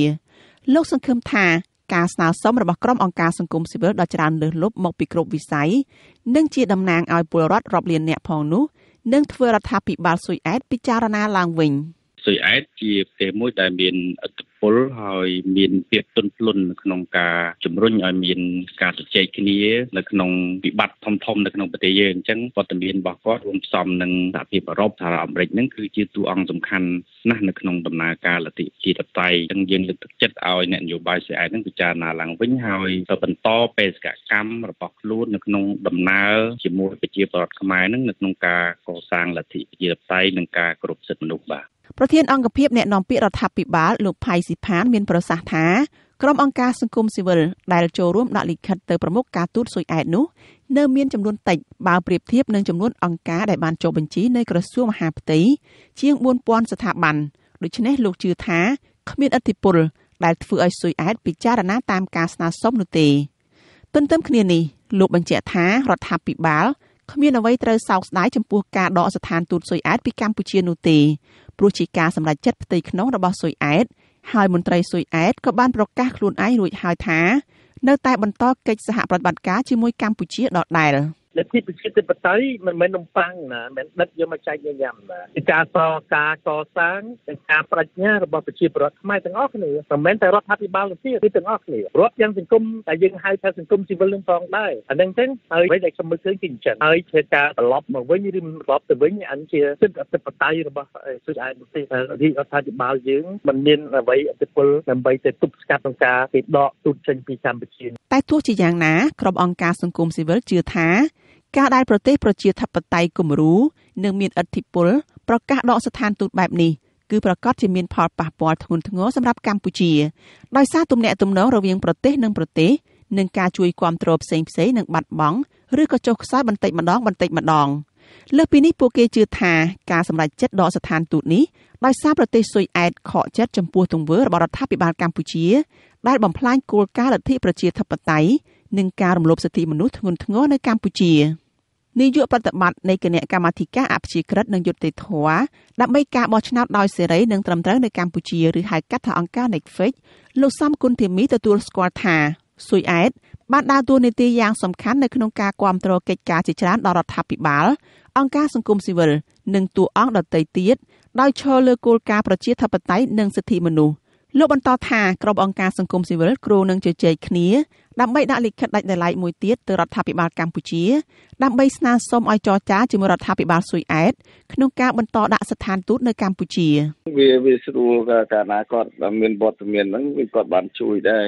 លោកសង្ឃឹមថាការស្នើសុំរបស់ក្រុមអង្គការសង្គមស៊ីវិលដ៏ច្រើនលើសលប់មកពីគ្រប់វិស័យនិងជាតំណាងឲ្យពលរដ្ឋរាប់លានអ្នកផងនោះនិងធ្វើរដ្ឋាភិបាលស៊ុយអែតពិចារណាឡើងវិញ។ស៊ុយអែតជាប្រទេសមួយដែលមានឥទ្ធិពលហើយ មានភាពទន់ភ្លន់នៅក្នុងការជំរុញឲ្យមានការជជែកគ្នា នៅក្នុងវិបត្តិធំធំនៅក្នុងប្រទេសយើងអញ្ចឹងវត្តមានរបស់គាត់រួមផ្សំនឹងសហភាពអឺរ៉ុបសហរដ្ឋអាមេរិកហ្នឹងគឺជាតួអង្គសំខាន់ណាស់នៅក្នុងដំណើរការលទ្ធិជាតតៃអញ្ចឹងយើងលើកទឹកចិត្តឲ្យអ្នកនយោបាយស៊ុយអែតហ្នឹងពិចារណាឡើងវិញហើយទៅបន្តបេសកកម្មរបស់ខ្លួននៅក្នុងដំណើរជាមួយប្រជាពលរដ្ឋខ្មែរហ្នឹងនៅក្នុងការកសាងលទ្ធិជាតតៃនិងការគោរពសិទ្ធិមនុស្សបាទប្រធានអង្គភិបអ្នកនាំពាក្យរដ្ឋាភិបាលលោកផៃស៊ីផានមានប្រសាសន៍ថាក្រុមអង្គការសង្គមស៊ីវិលដែលចូលរួមដាក់លិខិតទៅប្រមុខការទូតស៊ុយអែតនោះនៅមានចំនួនតិចបើប្រៀបធៀបនឹងចំនួនអង្គការដែលបានចុះបញ្ជីនៅក្រសួងមហាផ្ទៃជាង4000ស្ថាប័នដូច្នេះលោកជឿថាគ្មានអធិបុលដែលធ្វើឲ្យស៊ុយអែតពិចារណាតាមការស្នើសុំនោះទេទន្ទឹមគ្នានេះលោកបញ្ជាក់ថារដ្ឋាភិបាលគ្មានអ្វីត្រូវសោកស្ដាយចំពោះការដកស្ថានទូតស៊ុយអែតពីកម្ពុជានោះទេព្រោះជាការសម្រេចចិត្តផ្ទៃក្នុងរបស់ស៊ុយអែតហើយមន្ត្រីស៊ុយអែតក៏បានប្រកាសខ្លួនឯងរួចហើយថានៅតែបន្តកិច្ចសហប្រតិបត្តិការជាមួយកម្ពុជាដដែល។លទ្ធិប្រជាធិបតេយ្យមិនមែននំប៉័ងណាមិនដិតយកមកចែកញ៉ាំណាគឺការសរការកសាងនិងការបញ្ញារបស់ប្រជាពលរដ្ឋខ្មែរទាំងអស់គ្នាមិនមែនតែរដ្ឋាភិបាលនោះទេគឺទាំងអស់គ្នារដ្ឋយ៉ាងសង្គមតែយើងហៅថាសង្គមស៊ីវិលនឹងផងដែរអានឹងចឹងហើយវិញតែខ្ញុំមើលឃើញគឺអញ្ចឹងហើយធ្វើការត្រឡប់មកវិញឬមិនត្រឡប់ទៅវិញអានជាសិទ្ធិអធិបតេយ្យរបស់សុខឯកទេសរដ្ឋាភិបាលយើងមិនមានអ្វីអធិបុលដើម្បីទៅទប់ស្កាត់ក្នុងការគេដកទូតចេញពីកម្ពុជាតែទោះជាយ៉ាងណាក្រុមអង្គការសង្គមស៊ីវិលជឿថាការដែលប្រទេសប្រជាធិបតេយ្យគំរូនិងមានឥទ្ធិពលប្រកាសដកស្ថានទូតបែបនេះគឺប្រកាសជាមានផលប៉ះពាល់ធ្ងន់ធ្ងរសម្រាប់កម្ពុជាដោយសារទំនាក់ទំនងរវាងប្រទេស និងប្រទេសនិងការជួយគាំទ្រផ្សេងផ្សេងនឹងបាត់បង់ឬក៏ចុះខ្សោយបន្តិចម្ដងបន្តិចម្ដងលើសពីនេះពួកគេជឿថាការសម្រេចចិត្តដកស្ថានទូតនេះដោយសារប្រទេសស៊ុយអែតខកចិត្តចំពោះទង្វើ របស់រដ្ឋាភិបាលកម្ពុជាដែលបំផ្លាញគោលការណ៍លទ្ធិប្រជាធិបតេយ្យនិងការរំលោភសិទ្ធិមនុស្សធ្ងន់ធ្ងរនៅកម្ពុជា។នាយកប្រតិបត្តិនៃគណៈកម្មាធិការអភិជាក្រិតនិងយុត្តិធម៌ដើម្បីការបោះឆ្នោតដោយសេរីនិងត្រឹមត្រូវនៅកម្ពុជាឬហៅកាត់ថាអង្គការ Netflix លោកសំគុណធីមីទទួលស្គាល់ថាស៊ុយអែតបានដើរតួនាទីយ៉ាងសំខាន់នៅក្នុងការគ្រប់គ្រងកិច្ចការជាច្រើនដល់រដ្ឋាភិបាលអង្គការសង្គមស៊ីវិលនិងតួអង្គដទៃទៀតដោយឈលលើគោលការណ៍ប្រជាធិបតេយ្យនិងសិទ្ធិមនុស្សលោកបន្តថាក្រុមអង្គការសង្គមស៊ីវិលគ្រូនឹងជជែកគ្នាដើម្បីដាក់លិខិតដាច់ដោយឡែកមួយទៀតទៅរដ្ឋាភិបាលកម្ពុជាដើម្បីស្នើសុំឲ្យចរចាជាមួយរដ្ឋាភិបាលស៊ុយអែតក្នុងការបន្តដាក់ស្ថានទូតនៅកម្ពុជាវាវាស្រួលកាលណាគាត់មានវត្តមានហ្នឹងវាគាត់បានជួយដែរ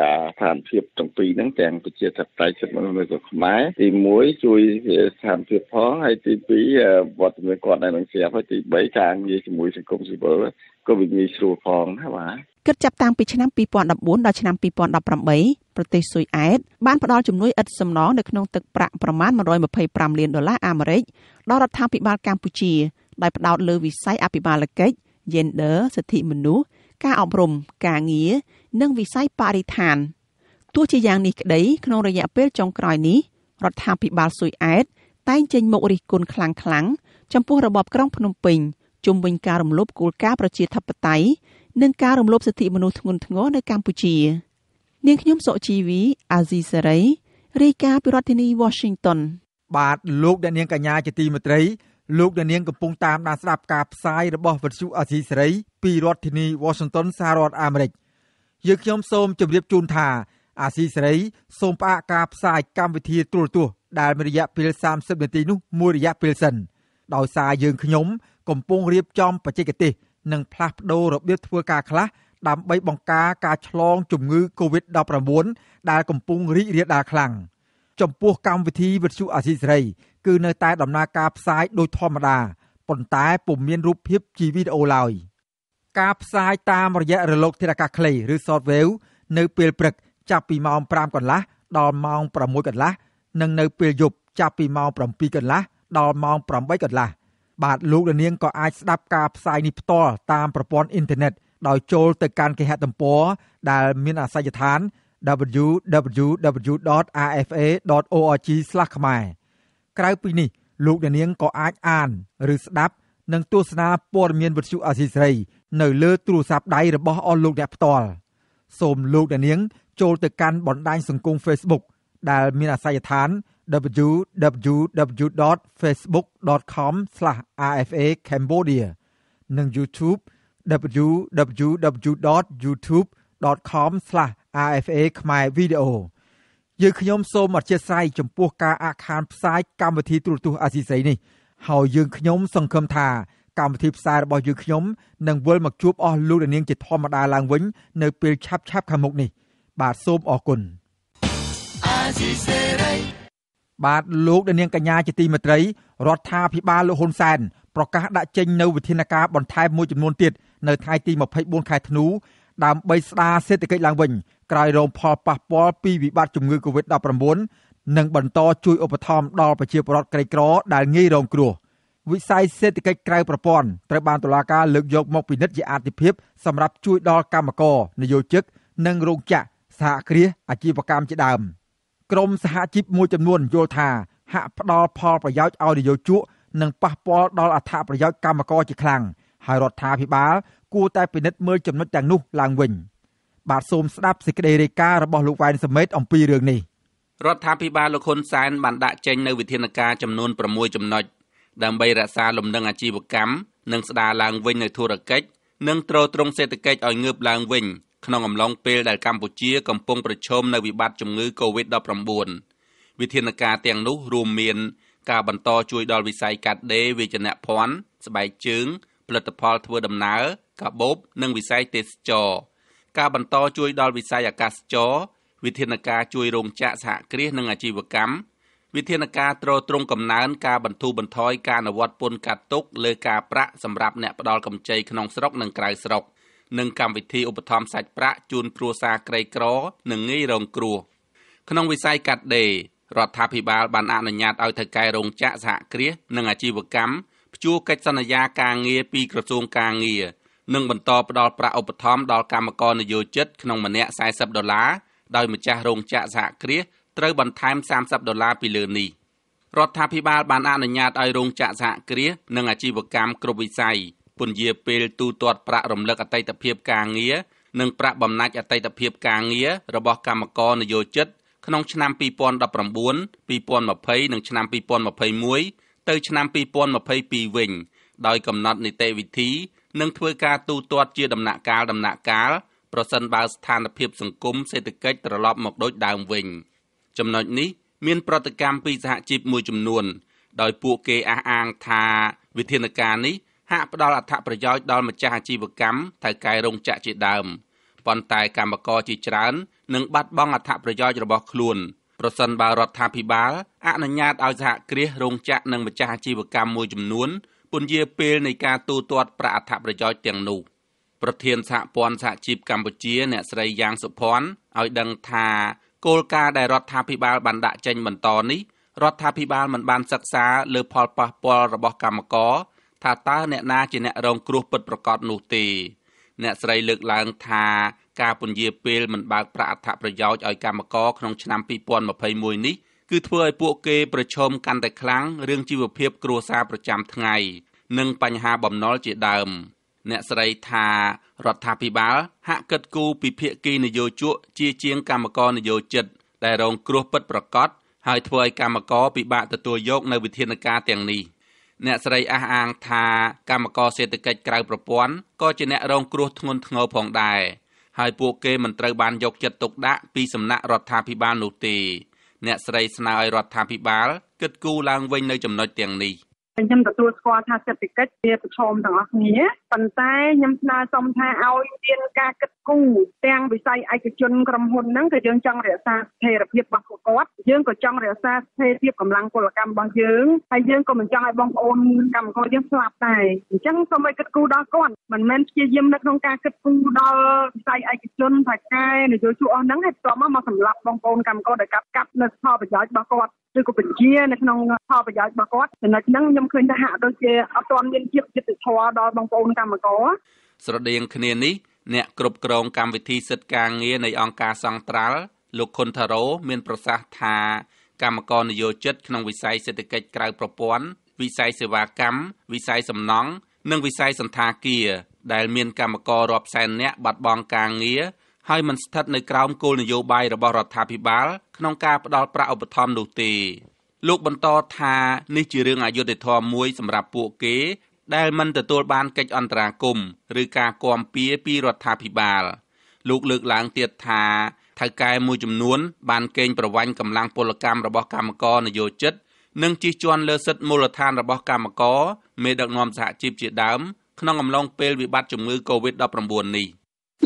ការស្ថានភាពទាំងពីរហ្នឹងទាំងប្រជាធិបតេយ្យសិទ្ធិមនុស្សនៅក្នុងខ្មែរទី1ជួយស្ថានភាពផងហើយទី2វត្តមានគាត់នៅក្នុងស្រាប់ហើយទី3ការងារជាមួយសង្គមស៊ីវិលក៏វាងាយស្រួលផងណាបាទគិតចាប់តាំងពីឆ្នាំ2014ដល់ឆ្នាំ2018ប្រទេសស៊ុយអែតបានផ្ដល់ជំនួយឥតសំណងនៅក្នុងទឹកប្រាក់ប្រមាណ125លានដុល្លារអាមេរិកដល់រដ្ឋាភិបាលកម្ពុជាដោយផ្ដោតលើវិស័យអភិបាលកិច្ច gender សិទ្ធិមនុស្សការអប់រំការងារនិងវិស័យបរិស្ថានទោះជាយ៉ាងនេះក្តី ក្នុងរយៈពេលចុងក្រោយនេះរដ្ឋាភិបាលស៊ុយអែតតែងចេញមុខរិះគន់ខ្លាំងៗចំពោះរបបក្រុងភ្នំពេញជំវិញការរំលោភគោលការណ៍ប្រជាធិបតេយ្យនិងការរំលោភសិទ្ធិមនុស្សធ្ងន់ធ្ងរនៅកម្ពុជា នាងខ្ញុំសុជីវីអាស៊ីសេរីរាយការណ៍ពីរដ្ឋធានី Washington បាទលោកអ្នកនាងកញ្ញាជាទីមេត្រី លោកអ្នកនាងកំពុងតាមដានស្ដាប់ការផ្សាយរបស់វិទ្យុអាស៊ីសេរីពីរដ្ឋធានី Washington សហរដ្ឋអាមេរិកយើងខ្ញុំសូមជម្រាបជូនថាអាស៊ីសេរីសូមផ្អាកការផ្សាយកម្មវិធីទូរទស្សន៍ដែលមានរយៈពេល30នាទីនោះមួយរយៈពេលសិនដោយសារយើងខ្ញុំ កំពុងរៀបចំបច្ចេកទេសនិងផ្លាស់ប្តូររបៀបធ្វើការខ្លះដើម្បីបង្ការការឆ្លង ជំងឺ Covid-19 ដែល កំពុងរីករាលដាលខ្លាំងចំពោះកម្មវិធីវិទ្យុអាស៊ីសេរីគឺនៅតែដំណើរការផ្សាយដោយធម្មតាប៉ុន្តែពុំមានរូបភាពជាវីដេអូឡើយការផ្សាយតាមរយៈរលក ធារកាសខ្លីឬ shortwave នៅពេលព្រឹកចាប់ពីម៉ោង5កន្លះដល់ម៉ោង6កន្លះនិងនៅពេលយប់ចាប់ពីម៉ោង7កន្លះដល់ម៉ោង8កន្លះបាទលោកលានាងក៏អាចស្ដាប់ការផ្សាយនេះផ្ទាល់តាមប្រព័ន្ធអ៊ីនធឺណិតដោយចូលទៅកាន់គេហទំព័រដែលមានអាសយដ្ឋាន www.rfa.org/ ខ្មែរក្រៅពីនេះ លោកអ្នកនាងក៏អាចអានឬស្ដាប់និងទស្សនាព័ត៌មានវិទ្យុអាស៊ីសេរីនៅលើ ទូរស័ព្ទដៃរបស់អស់លោកអ្នកផ្ទាល់សូមលោកអ្នកនាងចូលទៅកាន់បណ្ដាញសង្គម Facebook ដែលមានអាសយដ្ឋាន www.facebook.com/rfa cambodia និង YouTube www.youtube.com/rfa ខ្មែរវីដេអូយើងខ្ញុំសូមអធិស្ឋានចំពោះការអាក់ខានផ្សាយកម្មវិធីទូរទស្សន៍អាស៊ីសេរីនេះហើយយើងខ្ញុំសង្ឃឹមថាកម្មវិធីផ្សាយរបស់យើងខ្ញុំនឹងវិលមកជួបអស់លោកនាងជាធម្មតាឡើងវិញនៅពេលឆាប់ៗខាងមុខនេះ បាទសូមអរគុណអាស៊ីសេរីបាទលោកដនាងកញ្ញាជាទីមេត្រីរដ្ឋាភិបាលលោកហ៊ុនសែនប្រកាសដាក់ចេញនូវវិធានការបន្ថែមមួយចំនួនទៀតនៅថ្ងៃទី24ខែធ្នូដើម្បីស្ដារសេដ្ឋកិច្ចឡើងវិញក្រោយរងផលប៉ះពាល់ពីវិបត្តិជំងឺ Covid-19 និងបន្តជួយឧបត្ថម្ភដល់ប្រជាពលរដ្ឋក្រីក្រដែលងាយរងគ្រោះវិស័យសេដ្ឋកិច្ចក្រៅប្រព័ន្ធត្រូវបានតុលាការលើកយក មកពិនិត្យជាអាទិភាព សម្រាប់ជួយដល់កម្មករនិយោជិកនិងរោងចក្រសហគ្រាសអាជីវកម្មជាដើម។ក្រមសហជីពមួយចំនួនយល់ថាហាក់ផ្ដល់ផលប្រយោជន៍ឲ្យនិយោជកនិងប៉ះពាល់ដល់អត្ថប្រយោជន៍កម្មករជាខ្លាំងហើយរដ្ឋាភិបាល គួរតែពិនិត្យមើលចំណុចទាំងនោះ ឡើងវិញបាទសូមស្ដាប់សេចក្តីរាយការណ៍របស់លោកវ៉ែនសមេតអំពីរឿងនេះរដ្ឋាភិបាលលោកហ៊ុនសែនបានដាក់ចេញនូវវិធានការចំនួន6ចំណុចដើម្បីរក្សាលំនឹងអាជីវកម្មនិងស្ដារឡើងវិញនូវធុរកិច្ចនិងទ្រទ្រង់សេដ្ឋកិច្ចឲ្យងើបឡើងវិញក្នុងអំឡុងពេលដែលកម្ពុជាកំពុងប្រឈមនៅវិបត្តិជំងឺ Covid-19 វិធានការទាំងនោះរួមមាន ការបន្តជួយដល់វិស័យកាត់ដេរវេជ្ជភ័ណ្ឌស្បែកជើងផលិតផលធ្វើដំណើរ កាបូបនិងវិស័យទេសចរការបន្តជួយដល់វិស័យអាកាសចរវិធានការជួយរោងចក្រសហគ្រាសនិងអាជីវកម្មវិធានការត្រួតត្រងកំណើនការបន្ធូរបន្ថយការអនុវត្តពន្ធកាត់ទុកលើការប្រាក់សម្រាប់អ្នកផ្ដល់កម្ចីក្នុងស្រុកនិងក្រៅស្រុកនិងកម្មវិធីឧបត្ថម្ភសាច់ប្រាក់ជូនគ្រួសារក្រីក្រនិងងាយរងគ្រោះក្នុងវិស័យកាត់ដេររដ្ឋាភិបាលបាន អនុញ្ញាតឲ្យថៅកែរោងចក្រសហគ្រាសនិងអាជីវកម្មព្យួរកិច្ចសន្យាការងារពីក្រសួងការងារនិងបន្តផ្តល់ប្រាក់ឧបត្ថម្ភដល់កម្មករនិយោជិតក្នុងម្នាក់40ដុល្លារដោយម្ចាស់រោងចក្រសហគ្រាសត្រូវបន្ថែម30ដុល្លារពីលើនេះរដ្ឋាភិបាលបានអនុញ្ញាតឲ្យរោងចក្រសហគ្រាសនិងអាជីវកម្មគ្រប់វិស័យពន្យាពេលទូទាត់ប្រាក់រំលឹកអតីតភាពការងារនិងប្រាក់បំណាច់អតីតភាពការងាររបស់កម្មករនយោជិតក្នុងឆ្នាំ2019 2020និងឆ្នាំ2021ទៅឆ្នាំ2022វិញដោយកំណត់នីតិវិធី និងធ្វើការទូទាត់ជាដំណាក់កាលដំណាក់កាលប្រសិនបើស្ថានភាពសង្គមសេដ្ឋកិច្ចត្រឡប់មកដូចដើមវិញ ចំណុចនេះមាន ប្រតិកម្មពីសហជីពមួយចំនួន ដោយពួកគេអះអាងថាវិធានការនេះហាក់ផ្ដល់អត្ថប្រយោជន៍ដល់ម្ចាស់អាជីវកម្មថៅកែរោងចក្រជាដើមប៉ុន្តែកម្មករជាច្រើននឹងបាត់បង់អត្ថប្រយោជន៍របស់ខ្លួនប្រសិនបើរដ្ឋាភិបាលអនុញ្ញាតឲ្យសហគ្រាសរោងចក្រនិងម្ចាស់អាជីវកម្មមួយចំនួនពន្យាពេលនៃការទូទាត់ប្រាក់អត្ថប្រយោជន៍ទាំងនោះប្រធានសហព័ន្ធសហជីពកម្ពុជា អ្នកស្រីយ៉ាងសុភ័ណ្ឌឲ្យដឹងថាគោលការណ៍ដែលរដ្ឋាភិបាល បានដាក់ចេញបន្តនេះរដ្ឋាភិបាលមិនបាន សិក្សាលើផលប៉ះពាល់របស់កម្មករថាតើអ្នកណាជាអ្នករងគ្រោះពិតប្រាកដនោះទេអ្នកស្រីលើកឡើងថាការពន្យាពេលមិនបើកប្រាក់អត្ថប្រយោជន៍ឲ្យកម្មករក្នុងឆ្នាំ2021នេះ គឺធ្វើឲ្យពួកគេប្រឈមកាន់តែខ្លាំងរឿងជីវភាព គ្រួសារប្រចាំថ្ងៃនិងបញ្ហាបំណុលជាដើម អ្នកស្រីថារដ្ឋាភិបាលហាក់កិត្តគូពិភាកីនយោជកជាជាង កម្មករនយោជិតដែលរងគ្រោះពិតប្រាកដហើយធ្វើឲ្យកម្មករពិបាកទទួលយក នៅវិធានការទាំងនេះ។អ្នកស្រីអះអាងថាកម្មករសេដ្ឋកិច្ចក្រៅប្រព័ន្ធក៏ជាអ្នករងគ្រោះធ្ងន់ធ្ងរផងដែរហើយពួកគេមិនត្រូវបានយកចិត្តទុកដាក់ពីសំណាក់រដ្ឋាភិបាលនោះទេអ្នកស្រីស្នើឲ្យរដ្ឋាភិបាលគិតគូរឡើងវិញនៅចំណុចទាំងនេះ។ខ្ញុំទទួលស្គាល់ថាសេដ្ឋកិច្ចវាប្រឈមទាំងអស់គ្នាប៉ុន្តែខ្ញុំស្នើសុំថាឲ្យមានការគិតគូរទាំងវិស័យឯកជនក្រុមហ៊ុនហ្នឹងក៏យើងចង់រក្សាស្ថិរភាពរបស់ពួកគាត់យើងក៏ចង់រក្សាស្ថិរភាពកម្លាំងពលកម្មរបស់យើងហើយយើងក៏មិនចង់ឲ្យបងប្អូន កម្មករយើងស្លាប់ដែរអញ្ចឹងសូមឲ្យគិតគូរដល់គាត់មិនមែនព្យាយាមនៅក្នុងការគិតគូរដល់វិស័យឯកជនថាកែនយោជកអស់ហ្នឹងឲ្យផ្ទាល់មកមកសម្លាប់បងប្អូនកម្មករដែលកាប់កាប់នៅផលប្រយោជន៍របស់គាត់ឬក៏បញ្ជានៅក្នុងផលប្រយោជន៍របស់គាត់ចំណុចហ្នឹងខ្ញុំឃើញថាហាក់ដូចជាអត់ទាន់មានភាពយុត្តិធម៌ដល់បងប្អូនកម្មករស្រដៀងគ្នានេះអ្នកគ្រប់គ្រងកម្មវិធីសិទ្ធិការងារនៃអង្គការសង្ត្រាល់លោកខុនថារ៉ូមានប្រសាសន៍ថាកម្មករនិយោជិត ក្នុងវិស័យសេដ្ឋកិច្ចក្រៅប្រព័ន្ធវិស័យសេវាកម្មវិស័យសំណង់និង វិស័យសន្តាគារដែលមានកម្មកររាប់សែននាក់បាត់បង់ការងារហើយមិនស្ថិតនៅក្រោមគោលនយោបាយរបស់រដ្ឋាភិបាលក្នុងការផ្ដល់ប្រាក់ឧបត្ថម្ភនោះទេលោកបន្តថានេះជារឿងអយុត្តិធម៌មួយសម្រាប់ពួកគេដែលមិនទទួលបានកិច្ចអន្តរាគមន៍ឬការគាំពៀពីរដ្ឋាភិបាលលោកលើកឡើងទៀតថាថៅកែមួយចំនួនបានកេងប្រវ័ញ្ចកម្លាំងពលកម្មរបស់កម្មករនយោជិត និងជិះជាន់លើសិទ្ធិមូលដ្ឋានរបស់កម្មករមេដឹកនាំសហជីពជាដើមក្នុងអំឡុងពេលវិបត្តិជំងឺ Covid-19 នេះ។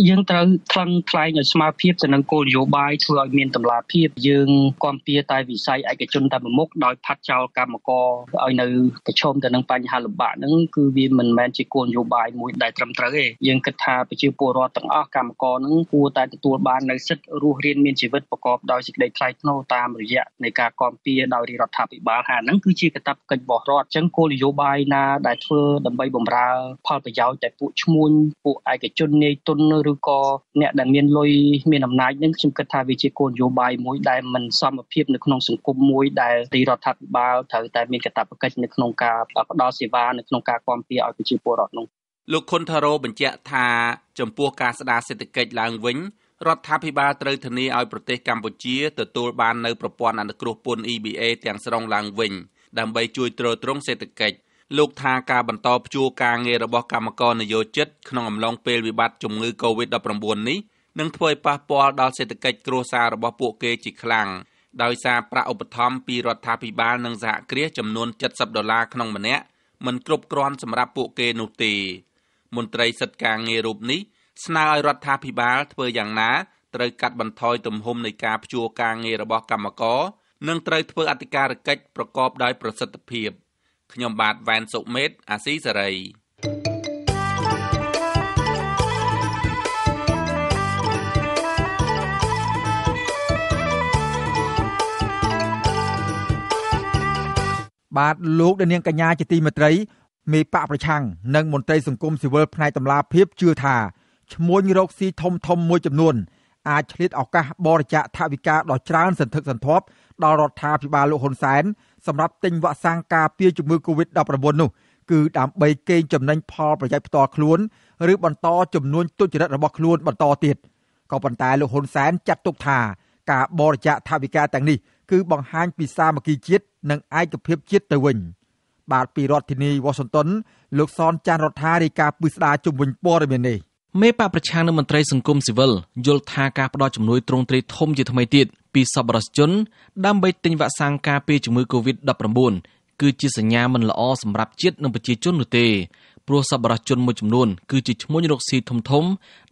យើងត្រូវថ្លឹងថ្លែងឲ្យស្មើភាពទៅនឹងគោលនយោបាយធ្វើឲ្យមានតម្លាភាពយើងគាំពៀតែវិស័យឯកជនតែមួយមុខដោយផាត់ចោលកម្មករឲ្យនៅប្រឈមទៅនឹងបញ្ហាលំបាកហ្នឹងគឺវាមិនមែនជាគោលនយោបាយមួយដែលត្រឹមត្រូវទេយើងគិតថាប្រជាពលរដ្ឋទាំងអស់កម្មករហ្នឹងគួរតែទទួលបាននៅសិទ្ធិរស់រានមានជីវិតប្រកបដោយសេចក្តីថ្លៃថ្នូរតាមរយៈនៃការគាំពៀដោយរដ្ឋាភិបាលហាហ្នឹងគឺជាកាតព្វកិច្ចរបស់រដ្ឋអញ្ចឹងគោលនយោបាយណាដែលធ្វើដើម្បីបំរើផលប្រយោជន៍តែពួកឈ្មួញពួកឯកជននាយទុនឬក៏អ្នកដែលមានលុយមានអំណាចនឹងខ្ញុំគិតថាវាជាគោលនយោបាយមួយដែលមិនសមភាពនៅក្នុងសង្គមមួយដែលទីរដ្ឋាភិបាលត្រូវតែមានកាតព្វកិច្ចនៅក្នុងការផ្តល់សេវានៅក្នុងការគាំពារឲ្យប្រជាពលរដ្ឋនោះលោកខុនថារ៉ូបញ្ជាក់ថាចំពោះការស្ដារសេដ្ឋកិច្ចឡើងវិញរដ្ឋាភិបាលត្រូវធានាឲ្យប្រទេសកម្ពុជាទទួលបាននូវប្រព័ន្ធអនុគ្រោះពន្ធ EBA ទាំងស្រុងឡើងវិញ ដើម្បីជួយទ្រទ្រង់សេដ្ឋកិច្ចលោកថាការបន្តផ្ជួរការងាររបស់គណៈកម្មការនយោជិតក្នុងអំឡុងពេលវិបត្តិជំងឺ Covid-19 នេះនឹងធ្វើឲ្យប៉ះពាល់ដល់សេដ្ឋកិច្ចគ្រួសាររបស់ពួកគេជាខ្លាំងដោយសារប្រាក់ឧបត្ថម្ភពីរដ្ឋាភិបាលនិងសហគ្រាសចំនួន70ដុល្លារក្នុងម្នាក់មិនគ្រប់គ្រាន់សម្រាប់ពួកគេនោះទេមន្ត្រីសិទ្ធិការងាររូបនេះស្នើឲ្យរដ្ឋាភិបាលធ្វើយ៉ាងណាត្រូវកាត់បន្ថយទំហំនៃការផ្ជួរការងាររបស់កម្មករនិងត្រូវធ្វើអធិការកិច្ចប្រកបដោយប្រសិទ្ធភាព។ខ្ញុំបាទវ៉ែនសុមេតអាស៊ីសេរីបាទលោកដនាងកញ្ញាជាទីមេត្រីមេបកប្រឆាំងនិងមន្ត្រីសង្គមស៊ីវិលផ្នែកតម្លាភាពជឿថាឈ្មោះរោគស៊ីធំធំមួយចំនួនអាចឆ្លៀតឱកាស បរិច្ចាគថវិកាដល់ច្រើន សន្ធឹកសន្ធាប់ដល់រដ្ឋាភិបាលលោកហ៊ុនសែនសម្រាប់ទិញវ៉ាក់សាំងការពារជំងឺ Covid-19 នោះគឺដើម្បីកេងចំណេញផលប្រយោជន៍ផ្ទាល់ខ្លួន ឬបន្តចំនួនទុច្ចរិតរបស់ខ្លួនបន្តទៀតក៏ប៉ុន្តែលោកហ៊ុនសែនចាត់ទុកថាការបរិច្ចាគថវិកាទាំងនេះគឺបង្ហាញពីសាមគ្គីជាតិនិងឯកភាពជាតិទៅវិញបាទពីរដ្ឋធានីវ៉ាស៊ីនតោនលោកសនចាន់រដ្ឋារាយការណ៍ពិស្ដារជំវិញព័ត៌មាននេះ។មេបកប្រឆាំងនឹងមន្ត្រីសង្គមស៊ីវិលយល់ថាការផ្ដល់ជំនួយទ្រង់ទ្រាយធំជាថ្មីទៀតពីសប្បុរសជន ដើម្បីទិញវ៉ាក់សាំងការពារជំងឺ Covid-19 គឺជាសញ្ញាមិនល្អសម្រាប់ជាតិនិងប្រជាជននោះទេព្រោះសប្បុរសជនមួយចំនួនគឺជាឈ្មោះរកស៊ីធំធំ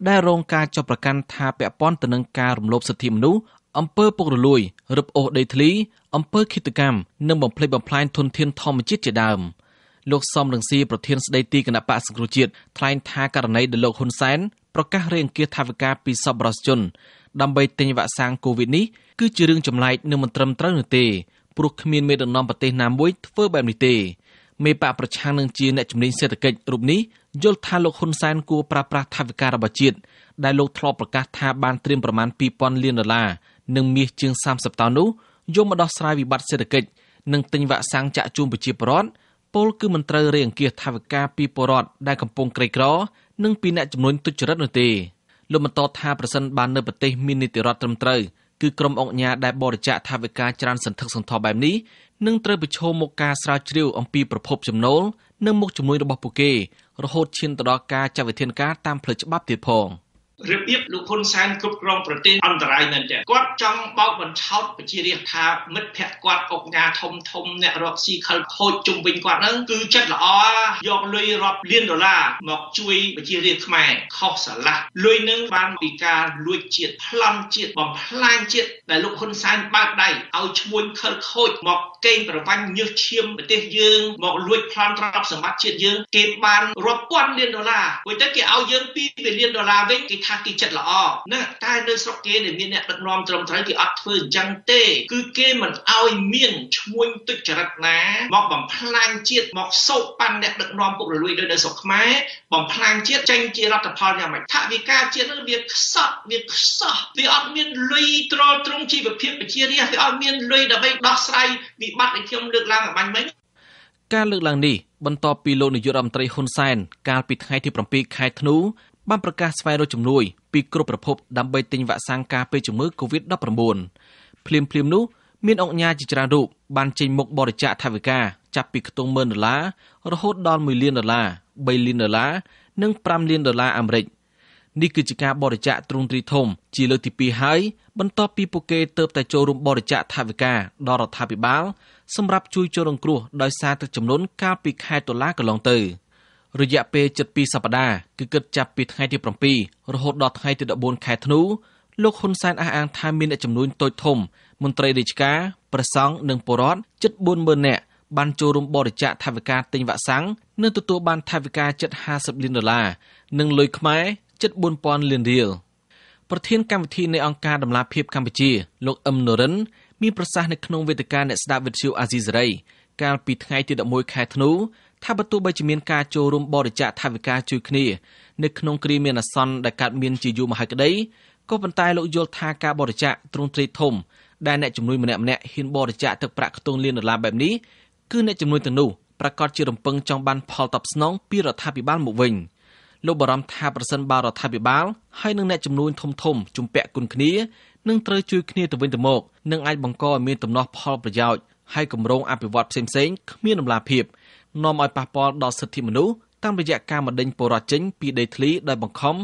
ដែលរងការចោទប្រកាន់ថាពាក់ព័ន្ធទៅនឹងការរំលោភសិទ្ធិមនុស្សអំពើពុករលួយរឹបអូសដីធ្លីអំពើឃាតកម្មនិងបំផ្លិចបំផ្លាញធនធានធម្មជាតិជាដើម។លោកសំរងស៊ីប្រធានស្ដីទីគណៈបកសង្គ្រោះជាតិថ្លែងថាករណីដែលលោកហ៊ុនសែនប្រកាសរង្គៀសថាវិការពីសពរសជន ដើម្បីទិញវ៉ាក់សាំងកូវីដនេះគឺជារឿងចម្លែកនិងមិនត្រឹមត្រូវនោះទេព្រោះគ្មានមេដឹកនាំប្រទេសណាមួយធ្វើបែបនេះទេមេបកប្រឆាំងនឹងជាអ្នកជំនាញសេដ្ឋកិច្ចរូបនេះយល់ថាលោកហ៊ុនសែនគួរប្រើប្រាស់ថវិការបស់ជាតិដែលលោកធ្លាប់ប្រកាសថាបានត្រៀមប្រមាណ2000លានដុល្លារនិងមាសជាង30តោននោះយកមកដោះស្រាយវិបត្តិសេដ្ឋកិច្ចនិងទិញវ៉ាក់សាំងចាក់ជូនប្រជាពលរដ្ឋពលគឺមិនត្រូវរេអង្គាសថាវិការពីពលរដ្ឋដែលកំពុងក្រីក្រនិងពីអ្នកចំនួនទុច្ចរិតនោះទេលោកបន្តថាប្រសិនបាននៅប្រទេសមាននីតិរដ្ឋត្រឹមត្រូវគឺក្រុមអង្គញាដែលបរិច្ចាគថាវិការច្រើនសន្ធឹកសន្ធាប់បែបនេះនឹងត្រូវប្រឈមមុខការស្រាវជ្រាវអំពីប្រភពចំណូលនិងមុខជំនួយរបស់ពួកគេរហូតឈានទៅដល់ការចាត់វិធានការតាមផ្លូវច្បាប់ទៀតផង។របៀបលោកហ៊ុនសែនគ្រប់គ្រងប្រទេសអន្តរាយមែនទែនគាត់ចង់បោកបញ្ឆោតប្រជារាស្ត្រថាមិត្តភក្តិគាត់អុកញ៉ាធំធំអ្នករកស៊ីខលខូចជុំវិញគាត់ហ្នឹងគឺចិត្តល្អយកលុយរាប់លានដុល្លារមកជួយប្រជារាស្ត្រខ្មែរខុសស្រឡះលុយនឹងបានពីការលួចជាតិប្លន់ជាតិបំផ្លាញជាតិដែលលោកហ៊ុនសែនបើកដៃឲ្យឈ្មោះខលខូចមកកេងប្រវញ្ចញើសឈាមប្រទេសយើងមកលួចប្លន់ទ្រព្យសម្បត្តិជាតិយើងគេបានរាប់ពាន់លានដុល្លារព្រោះតែគេឲ្យយើង2លានដុល្លារវិញគេថាគេចិត្តល្អណាតែនៅស្រុកគេដែលមានអ្នកដឹកនាំត្រឹមត្រូវគេអត់ធ្វើអញ្ចឹងទេ គឺគេមិនអោយមានឈ្មោះទុច្ចរិតណាមកបំផ្លាញជាតិមកសោកប៉ាន់អ្នកដឹកនាំពុករលួយដោយនៅស្រុកខ្មែរបំផ្លាញជាតិចេញជារដ្ឋផលយ៉ាងម៉េចថាវិការជាតិនឹងវាខ្សត់វាខ្សោះវាអត់មានលុយត្រលត្រង់ជីវភាពប្រជារាស្ត្រវាអត់មានលុយដើម្បីដោះស្រាយវិបត្តិដែលខ្ញុំលើកឡើងអំបញ្ញមិញការលើកឡើងនេះបន្ទាប់ពីលោកនាយករដ្ឋមន្ត្រីហ៊ុនសែន កាលពីថ្ងៃទី7ខែធ្នូបានប្រកាសស្វែងរកជំនួយពីគ្រប់ប្រភពដើម្បីទិញវ៉ាក់សាំងការពារជំងឺ Covid-19 ភ្លាមភ្លាមនោះមានអង្គការជាច្រើនរូបបានចេញមុខបរិច្ចាគថវិកាចាប់ពីខ្ទង់100,000ដុល្លាររហូតដល់1លានដុល្លារ3លានដុល្លារនិង5លានដុល្លារអាមេរិកនេះគឺជាការបរិច្ចាគទ្រង់ទ្រីធំជាលើកទី2ហើយបន្ទាប់ពីពួកគេទៅតែចូលរួមបរិច្ចាគថវិកាដល់រដ្ឋាភិបាលសម្រាប់ជួយជនរងគ្រោះដោយសារទឹកជំនន់កាលពីខែតុលាកន្លងទៅ។រយៈពេលជិត2សប្តាហ៍គឺគិតចាប់ពីថ្ងៃទី7រហូតដល់ថ្ងៃទី14ខែធ្នូ លោកហ៊ុនសែនអះអាងថាមានអ្នកចំនួនតូចធំមន្ត្រីរាជការព្រះសង្ឃនិងពលរដ្ឋជិត40000នាក់បានចូលរួមបរិច្ចាគថវិកាទិញវ៉ាក់សាំងនិងទទួលបានថវិកាជិត50លានដុល្លារនិងលុយខ្មែរជិត4000លានរៀលប្រធានកម្មវិធីនៃអង្គការដំឡាភិបកម្ពុជាលោកអឹមនរិនមានប្រសាសន៍នៅក្នុងវេទិកាអ្នកស្ដាប់វិទ្យុអាស៊ីសេរីកាលពីថ្ងៃទី11ខែធ្នូថាបើទោះបីជាមានការចូលរួមបរិច្ចាគថវិកាជួយគ្នានៅក្នុងគ្រាមានអាសន្នដែលកើតមានជាយូរមកហើយក្តីក៏ប៉ុន្តែលោកយល់ថាការបរិច្ចាគទ្រង់ទ្រេធំដែលអ្នកជំនួយម្នាក់ម្នាក់ហ៊ានបរិច្ចាគទឹកប្រាក់ខ្ទង់លានដុល្លារបែបនេះគឺអ្នកជំនួយទាំងនោះប្រកាសជារំពឹងចង់បានផលតបស្នងពីរដ្ឋាភិបាលមកវិញលោកបារម្ភថាប្រសិនបើរដ្ឋាភិបាលហើយនិងអ្នកជំនួយធំធំជំពាក់គុណគ្នានឹងត្រូវជួយគ្នាទៅវិញទៅមកនឹងអាចបង្កឲ្យមានដំណោះផលប្រយោជន៍ហើយគម្រោងអភិវឌ្ឍផ្សេងៗគ្មានដំណាភៀបនាំឲ្យប៉ះពាល់ដល់សិទ្ធិមនុស្សតាមរយៈការបណ្ដេញពលរដ្ឋចេញពីដីធ្លីដោយបង្ខំ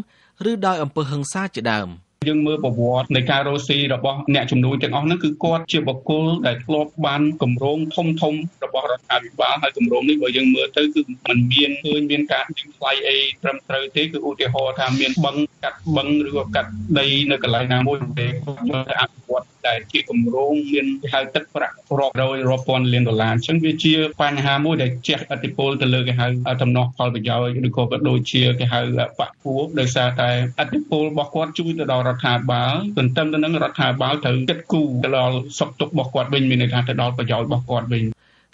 ឬដោយអំពើហិង្សាជាដើម។យើងមើលប្រវត្តិនៃការរស់ស៊ីរបស់អ្នកជំនួញទាំងអស់ហ្នឹងគឺគាត់ជាបុគ្គលដែលធ្លាប់បានគម្រោងធំធំរបស់រដ្ឋាភិបាលហើយគម្រោងនេះបើយើងមើលទៅគឺมันមានឃើញមានការទីថ្លៃអីត្រឹមត្រូវទេគឺឧទាហរណ៍ថាមានបឹងកាត់បឹងឬក៏កាត់ដីនៅកន្លែងណាមួយទេគាត់ចូលទៅអភិវឌ្ឍដែលជាគម្រោងមានហៅទឹកប្រាក់រាប់រយរាប់ពាន់លានដុល្លារអញ្ចឹងវាជាបញ្ហាមួយដែលជះឥទ្ធិពលទៅលើគេហៅដំណោះផលប្រយោជន៍ឬក៏ដូចជាគេហៅបាក់ពួរដោយសារតែឥទ្ធិពលរបស់គាត់ជួយទៅដល់រដ្ឋាភិបាលទន្ទឹមទៅនឹងរដ្ឋាភិបាលត្រូវគិតគូរទៅដល់សុខទុក្ខរបស់គាត់វិញមានន័យថាទៅដល់ប្រយោជន៍របស់គាត់វិញ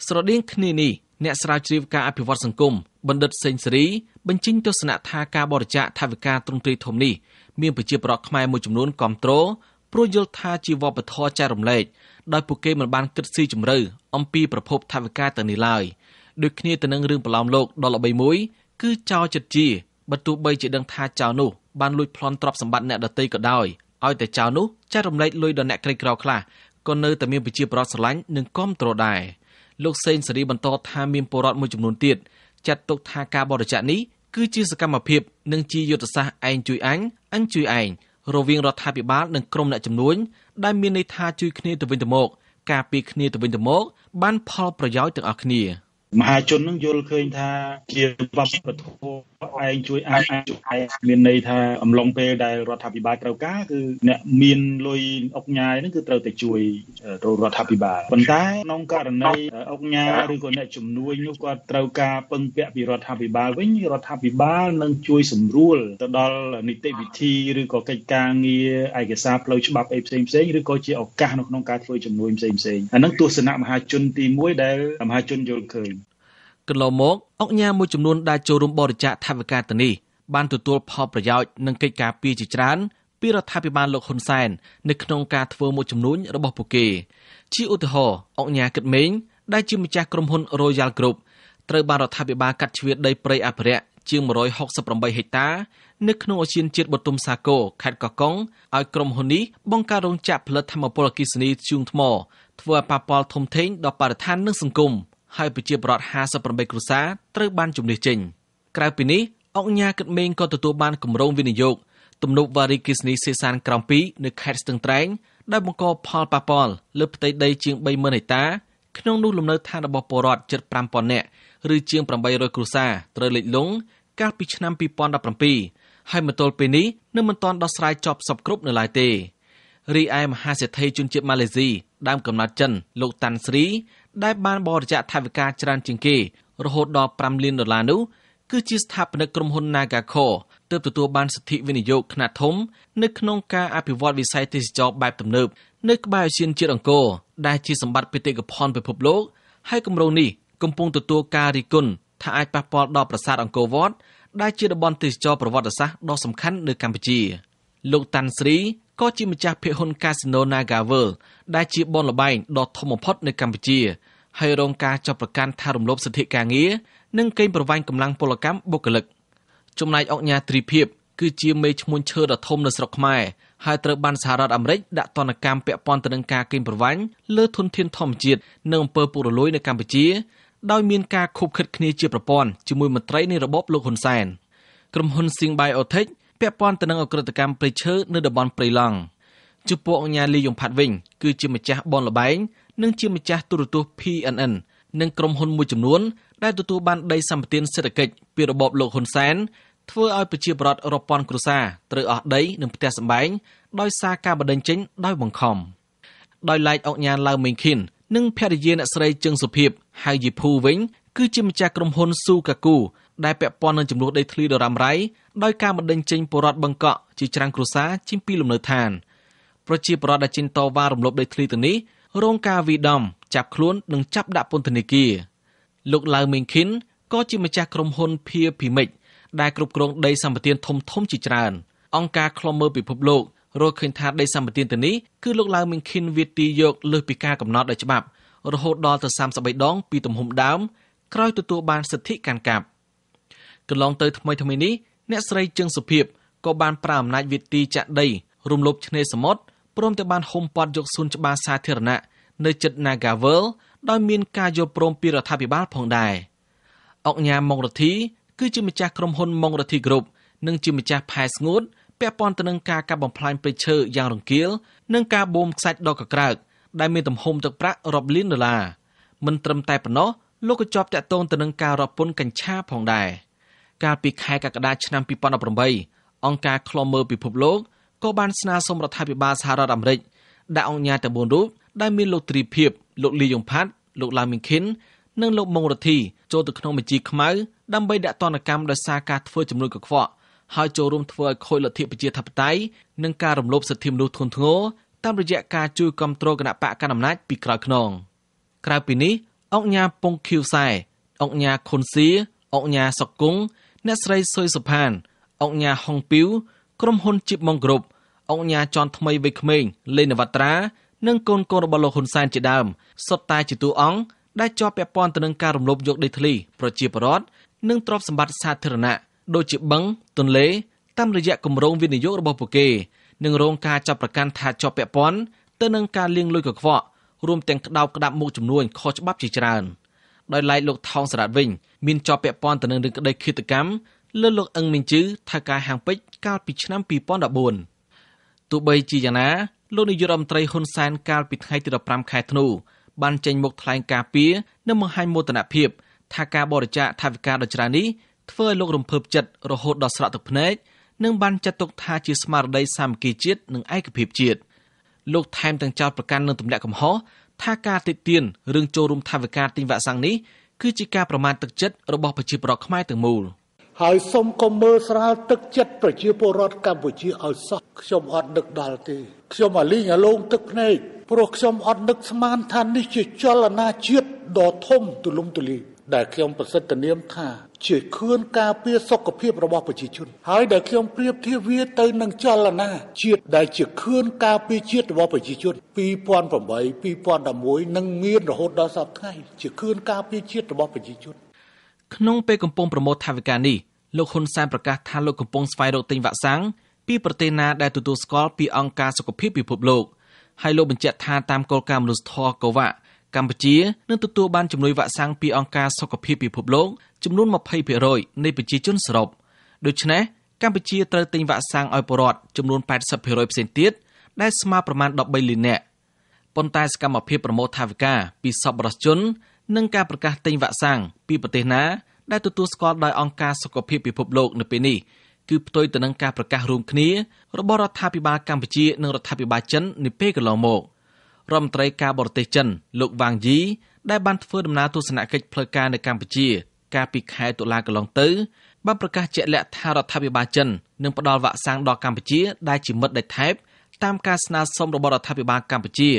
ស្រដៀងគ្នានេះអ្នកស្រាវជ្រាវការអភិវឌ្ឍសង្គមបណ្ឌិតសេងសេរីបញ្ចេញទស្សនៈថាការបរិច្ចាគថវិកាទ្រង់ទ្រាយធំនេះមានប្រជាពលរដ្ឋខ្មែរមួយចំនួនគាំទ្រព្រោះយល់ថាជាវប្បធម៌ចែករំលែកដោយពួកគេមិនបានគិតស៊ីជម្រៅអំពីប្រភពថវិកាទាំងនេះឡើយដូចគ្នាទៅនឹងរឿងប្រឡំលោកដ៏ល្បីមួយគឺចៅចិត្តជាបើទោះបីជាដឹង ថាចៅនោះបានលួចប្លន់ទ្រព្យសម្បត្តិអ្នកដទៃក៏ដោយឲ្យតែចៅនោះចែករំលែកលុយដល់អ្នកក្រីក្រខ្លះក៏នៅតែមានប្រជាប្រដ្ឋស្រឡាញ់និងគាំទ្រដែរលោកសេងសេរីបន្តថាមានពលរដ្ឋមួយចំនួនទៀតចាត់ទុកថាការបរិច្ចាគនេះគឺជាសកម្មភាពនិងជាយុទ្ធសាស្ត្រឯងជួយអញអញជួយឯងរវាងរដ្ឋាភិបាលនិងក្រុមអ្នកជំនួញដែលមានន័យថាជួយគ្នាទៅវិញទៅមកការពារគ្នាទៅវិញទៅមក បានផលប្រយោជន៍ទាំងអស់គ្នា។មហាជននឹងយល់ឃើញថាជាវប្បធម៌ឯងជួយអាចជួយឯងមានន័យថាអំឡុងពេលដែលរដ្ឋាភិបាលត្រូវការគឺអ្នកមានលុយអុកញ៉ាយហ្នឹងគឺត្រូវតែជួយរដ្ឋាភិបាលប៉ុន្តែក្នុងករណីអុកញ៉ាឬក៏អ្នកជំនួយនោះគាត់ត្រូវការពឹងពាក់ពីរដ្ឋាភិបាលវិញ រដ្ឋាភិបាលនឹងជួយសម្រួលទៅដល់នីតិវិធីឬក៏កិច្ចការងារឯកសារផ្លូវច្បាប់អីផ្សេងផ្សេងឬក៏ជាឱកាសនៅក្នុងការធ្វើជំនួយផ្សេងផ្សេងអាហ្នឹងទស្សនៈមហាជនទី1ដែលមហាជនយល់ឃើញកន្លងមកអង្គការមួយចំនួនដែលចូលរួមបរិច្ចាគថវិកាទៅនេះបានទទួលផលប្រយោជន៍និងកិច្ចការពីជាច្រើនពីរដ្ឋាភិបាលលោកហ៊ុនសែននៅក្នុងការធ្វើមួយចំនួនរបស់ពួកគេ ជាឧទាហរណ៍អង្គការគិតមេងដែលជាម្ចាស់ក្រុមហ៊ុន Royal Group ត្រូវបានរដ្ឋាភិបាលកាត់ជ្រៀតដីព្រៃអភិរក្សជាង168ហិកតានៅក្នុងអូសៀនជាតិបតុមសាគរខេត្តកោះកុងឲ្យក្រុមហ៊ុននេះបង្កើតរោងចក្រផលិតធម្មពលអគ្គិសនីជើងថ្មធ្វើឲ្យប៉ះពាល់ធំធេងដល់បរិស្ថាននិងសង្គម។ហើយប្រជាពលរដ្ឋ58គ្រួសារត្រូវបានជំនះចេញក្រៅពីនេះអង្គញាគិតមេងក៏ទទួលបានគម្រោងវិនិយោគទំនប់វ៉ារីគិសនីសេសានក្រំ2នៅ ខេត្តស្ទឹងត្រែងដែលបង្កផលប៉ះពាល់លើផ្ទៃដីជាង30000ហិកតា ក្នុងនោះលំនៅឋានរបស់ពលរដ្ឋជិត5000នាក់ឬជាង800គ្រួសារត្រូវលិចលង់កាលពីឆ្នាំ2017ហើយមកទល់ពេលនេះនៅមិនទាន់ដោះស្រាយចប់សពគ្រប់នៅឡើយទេរីឯមហាសេដ្ឋីជនជាតិម៉ាឡេស៊ីដើមកំណត់ចិន លោកតាន់ស្រីដែលបានបរិច្ចាគថវិកាច្រើនជាងគេ រហូតដល់5លានដុល្លារនោះគឺជាស្ថាបនិកក្រុមហ៊ុន Nagaco ទើបទទួលបានសិទ្ធិវិនិយោគខ្នាតធំ នៅក្នុង ការអភិវឌ្ឍវិស័យទេសចរបែបទំនើបនៅក្បែរឧទ្យានជាតិអង្គរដែលជាសម្បត្តិបេតិកភណ្ឌពិភពលោកហើយគម្រោងនេះកំពុងទទួលការរិះគន់ថាអាចប៉ះពាល់ដល់ប្រាសាទអង្គរវត្តដែលជាតំបន់ទេសចរប្រវត្តិសាស្ត្រដ៏សំខាន់នៅកម្ពុជាលោកតាន់ស្រីក៏ជាម្ចាស់ភាគហ៊ុនកាស៊ីណូ Naga World ដែលជាបនលបែងដ៏ធំបំផុតនៅកម្ពុជាហើយរងការចាប់ប្រកាន់ថារំលោភសិទ្ធិការងារនិងកេងប្រវ័ញ្ចកម្លាំងពលកម្មបុគ្គលិកចំណែកអង្គញាទ្រីភិបគឺជាមេឈ្មោះឈើដ៏ធំនៅស្រុកខ្មែរហើយត្រូវបានសហរដ្ឋអាមេរិកដាក់ទណ្ឌកម្មពាក់ព័ន្ធទៅនឹងការកេងប្រវ័ញ្ចលើធនធានធម្មជាតិនៅអំពើពុករលួយនៅកម្ពុជា ដោយមានការខົບខិតគ្នាជាប្រព័ន្ធជាមួយមន្ត្រីនៃរបបលោកហ៊ុនសែនក្រុមហ៊ុន Sing Biotech ពាក់ព័ន្ធទៅនឹងអក្រិតកម្មព្រៃឈើនៅតំបន់ព្រៃឡង់ចំពោះអង្គការលីយំផាត់វិញគឺជាម្ចាស់បនលបែងនិងជាម្ចាស់ទូរទស្សន៍ PNN និងក្រុមហ៊ុនមួយចំនួនដែលទទួលបានដីសម្បត្តិសេដ្ឋកិច្ចពីរបបលោកហ៊ុនសែនធ្វើឲ្យប្រជាពលរដ្ឋរាប់ពាន់គ្រួសារត្រូវអស់ដីនិងផ្ទះសម្បែងដោយសារការបដិញ្ញចេញដោយបង្ខំដោយឡែកអង្គការឡាវមេងខិននិងភរិយាអ្នកស្រីជឹងសុភីបហៅយីភូវិញគឺជាម្ចាស់ក្រុមហ៊ុនស៊ូកាគូដែលពាក់ព័ន្ធនឹងចំនួនដីធ្លីដរ៉ាំរៃដោយការបណ្ដឹងចេញពលរដ្ឋបង្កក់ជាច្រាំងគ្រួសារជិះពីលំនៅឋានប្រជាពលរដ្ឋដែលចិនតវ៉ារំលោភដីធ្លីទៅនេះរងការវាយដំចាប់ខ្លួននិងចាប់ដាក់ពន្ធនាគារលោកឡាវមេងខិនក៏ជាម្ចាស់ក្រុមហ៊ុន Pier Pimix ដែលគ្រប់គ្រងដីសម្បត្តិធំធំជាច្រើន អង្គការឃ្លាំមើលពិភពលោករកឃើញថាដីសម្បត្តិទៅនេះគឺលោកឡាវមីងខិនវាទីយកលើសពីការកំណត់ដោយច្បាប់រហូតដល់ទៅ33ដងពីទំហំដើមក្រោយទទួលបានសិទ្ធិកាន់កាប់កន្លងទៅថ្មីថ្មីនេះអ្នកស្រីជឹងសុភីបក៏បានប្រើអំណាចវិទីចាក់ដីរំលោភឆ្នេរសមុទ្រព្រមទាំងបានហុំព័ទ្ធយកសួនច្បារសាធារណៈនៅជិត Nagavel ដោយមានការយល់ព្រមពីរដ្ឋាភិបាលផងដែរអង្គញាម៉ុងរទ្ធី គឺជាម្ចាស់ក្រុមហ៊ុនម៉ុងរទ្ធី Group និងជាម្ចាស់ផែស្ងួតពាក់ព័ន្ធទៅនឹងការកាប់បំផ្លាញព្រៃឈើយ៉ាងរង្គាល និងការបូមខ្សាច់ដ៏កក្រើកដែលមានទំហំទឹកប្រាក់រាប់លានដុល្លារមិនត្រឹមតែប៉ុណ្ណោះលោកក៏ជាប់តាក់ទងទៅនឹងការរពន្ធកញ្ឆាផងដែរ។កាលពីខែកក្កដាឆ្នាំ2018អង្គការឃ្លាំមើលពិភពលោកក៏បានស្នើសុំរដ្ឋាភិបាលសហរដ្ឋអាមេរិកដាក់អង្គការទាំង4រូបដែលមានលោកទ្រីភិបលោកលីយ៉ុងផាត់លោកឡាមីងខិននិងលោកម៉ុងរទ្ធីចូលទៅក្នុងបញ្ជីខ្មៅដើម្បីដាក់ទណ្ឌកម្មដោយសារការធ្វើជំនួយកខ្វក់ហើយចូលរួមធ្វើឲ្យខូចលទ្ធិប្រជាធិបតេយ្យនិងការរំលោភសិទ្ធិមនុស្សធ្ងន់ធ្ងរតាមរយៈការជួយគ្រប់គ្រងគណៈបកកណ្ដាលអំណាចពីក្រោយខ្នងក្រៅពីនេះអង្គញាពងឃីវសែអង្គញាខុនសៀអង្គញាសុកគង្គអ្នកស្រីសុយសុផានអង្គញាហុងពីវក្រុមហ៊ុនជីបម៉ុងក្រុបអង្គញាចន់ថ្មីវ័យក្មេងលេនវត្ត្រានិងកូនកូនរបស់លោកហ៊ុនសែនជាដើមសុទ្ធតែជាតួអង្គដែលជាប់ពាក់ព័ន្ធទៅនឹងការរំលោភយកដីធ្លីប្រជាពលរដ្ឋនិងទ្រព្យសម្បត្តិសាធារណៈដូចជាបឹងទន្លេតាមរយៈគម្រោងវិនិយោគរបស់ពួកគេនិងរងការចាប់ប្រកាន់ថាជាប់ពាក់ព័ន្ធទៅនឹងការលាងលុយកខ្វក់រួមទាំងក្តោបក្តាប់មុខចំនួន ខុសច្បាប់ជាច្រើន។ដោយឡែកលោកថោងសារ៉ាត់វិញមានជាប់ពាក់ព័ន្ធទៅនឹងរឿងក្តីឃាតកម្មលើលោកអឹងមីងជឺថាការហាងពេជ្រកាលពីឆ្នាំ2014ទោះបីជាយ៉ាងណាលោកនាយករដ្ឋមន្ត្រីហ៊ុនសែនកាលពីថ្ងៃទី15ខែធ្នូបានចេញមុខថ្លែងការពីនិងបង្ហាញមោទនភាពថាការបរិច្ចាគថវិកាដ៏ច្រើននេះធ្វើឲ្យលោករំភើបចិត្តរហូតដល់ស្រក់ទឹកភ្នែកនិងបានចាត់ទុក ថាជាស្មារតីសាមគ្គីជាតិនិងឯកភាពជាតិលោកថែមទាំងចោទប្រកាន់នឹងទម្លាក់កំហុសថាការទិទៀនរឿងចូលរួមថាវិការទិញវ៉ាក់សាំងនេះគឺជាការប្រមាថទឹកចិត្តរបស់ប្រជាពលរដ្ឋខ្មែរទាំងមូលហើយសូមកុំមើលស្រាលទឹកចិត្តប្រជាពលរដ្ឋកម្ពុជាឲ្យសោះខ្ញុំអត់នឹកដល់ទេខ្ញុំអាលីងអាលងទឹកភ្នែកព្រោះខ្ញុំអត់នឹកស្មានថានេះជាចលនាជាតិដ៏ធំទូលំទូលាយដែលខ្ញុំប្រសិទ្ធនាមថាជាខឿនការពារសុខភាពរបស់ប្រជាជន ហើយដែលខ្ញុំប្រៀបធៀបវាទៅនឹងចលនាជាតិដែលជាខឿនការពារជាតិរបស់ប្រជាជន2008 2011និងមានរហូតដល់សពថ្ងៃជាខឿនការពារជាតិរបស់ប្រជាជនក្នុងពេលកំពុងប្រមូលថវិកានេះលោកហ៊ុនសែនប្រកាសថាលោកកំពុងស្វែងរកទិញវ៉ាក់សាំងពីប្រទេសណាដែលទទួលស្គាល់ពីអង្គការសុខភាពពិភពលោកហើយលោកបញ្ជាក់ថាតាមគោលការណ៍មនុស្សធម៌កូវ៉ាកម្ពុជានឹងទទួលបានជំនួយវ៉ាក់សាំងពីអង្គការសុខភាពពិភពលោកចំនួន20%នៃប្រជាជនសរុបដូច្នេះកម្ពុជាត្រូវទិញវ៉ាក់សាំងឲ្យពលរដ្ឋចំនួន80%ផ្សេងទៀតដែលស្មើប្រមាណ13លាននាក់ប៉ុន្តែសកម្មភាពប្រមូលថវិកាពីសប្បុរសជននិងការប្រកាសទិញវ៉ាក់សាំងពីប្រទេសណាដែលទទួលស្គាល់ដោយអង្គការសុខភាពពិភពលោក នៅពេលនេះគឺផ្ទុយទៅនឹងការប្រកាសរួមគ្នារបស់រដ្ឋាភិបាលកម្ពុជានិងរដ្ឋាភិបាលចិននាពេលកន្លងមក។រដ្ឋមន្ត្រីការបរទេសចិនលោកវ៉ាងយីដែលបានធ្វើដំណើរទស្សនកិច្ចផ្លូវការនៅកម្ពុជា កាលពីខែតុលាកន្លងទៅបានប្រកាសជាក់លាក់ថារដ្ឋាភិបាលចិននឹងផ្ដល់វ៉ាក់សាំងដល់កម្ពុជាដែលជាមិត្តដៃថែបតាមការស្នើសុំរបស់រដ្ឋាភិបាលកម្ពុជា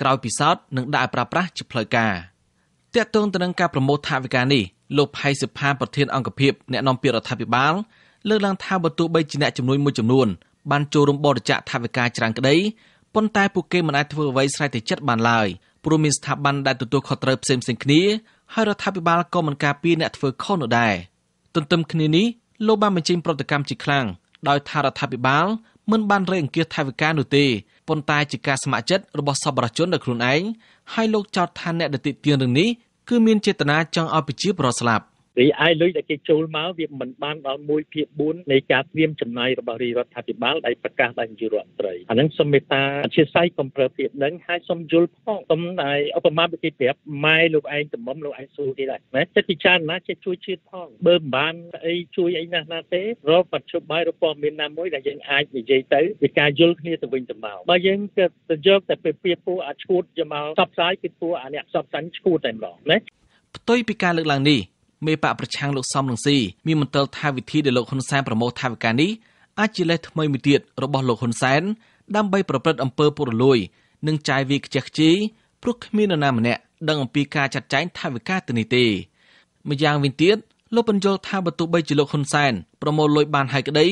ក្រោយពិសោធន៍នឹងដាក់ឲ្យប្រើប្រាស់ជាផ្លូវការតាក់ទងទៅនឹងការប្រមូលថវិកានេះលោកផៃសិផានប្រធានអង្គភិបអ្នកនាំពាក្យរដ្ឋាភិបាលលើកឡើងថាបើទោះបីជាអ្នកជំនួយមួយចំនួនបានចូលរួមបរិច្ចាគថវិកាច្រើនក្តីប៉ុន្តែពួកគេមិនអាចធ្វើអ្វីស្រេចតែចិត្តបានឡើយព្រោះមានស្ថាប័នដែលទទួលខុសត្រូវផ្សេងៗគ្នាហើយរដ្ឋាភិបាលក៏មិនការពារអ្នកធ្វើខុសនោះដែរទន្ទឹមគ្នានេះលោកបានបញ្ចេញប្រតិកម្មជាខ្លាំងដោយថារដ្ឋាភិបាលមិនបានរៃអង្គាសថវិកានោះទេប៉ុន្តែជាការស្ម័គ្រចិត្តរបស់សប្បុរសជនដល់ខ្លួនឯងហើយលោកចោទថាអ្នកដែលតិទៀនរឿងនេះគឺមានចេតនាចង់ឲ្យប្រជាពលរដ្ឋស្លាប់។រីឯលុយដែលគេចូលមកវាមិនបានដល់1ភាគ4នៃការត្រៀមចំណាយរបស់រដ្ឋាភិបាលដែលប្រកាសដោយនាយករដ្ឋមន្ត្រីអាហ្នឹងសូមមេត្តាអធិស្ឋានកំប្រើពាក្យហ្នឹងហើយសូមយល់ផងសូមដែលឧបមាដូចគេប្រាប់ម៉ែលោកឯងតំមុំលោកឯងស៊ូគេដែរណាចិត្តពិចារណាចិត្តជួយជាតិផងបើមិនបានអីជួយអីណាស់ណាទេរកបទជបាយរកព័ត៌មានណាមួយដែលយើងអាចនិយាយទៅវាការយល់គ្នាទៅវិញទៅមកបើយើងទៅយកតែពីពីពូអាចឈួតយកមកផ្សព្វផ្សាយគឺពូអាអ្នកផ្សព្វផ្សាយឈួតតែម្ដងណាផ្ទុយពីការលើកឡើងនេះមេបកប្រឆាំងលោកសំរងស៊ីមានមន្ទិលថាវិធីដែលលោកហ៊ុនសែនប្រមូលថាវិការនេះអាចជាលេសថ្មីមួយទៀតរបស់លោកហ៊ុនសែន ដើម្បីប្រព្រឹត្តអំពើពុករលួយនិងចាយវាយខ្ជះខ្ជាយព្រោះគ្មាននរណាម្នាក់ដឹងអំពីការចាត់ចែងថាវិការទៅនេះទេម្យ៉ាងវិញទៀតលោកបញ្យល់ថាបើទោះបីជាលោកហ៊ុនសែនប្រមូលលុយបានហើយក្តី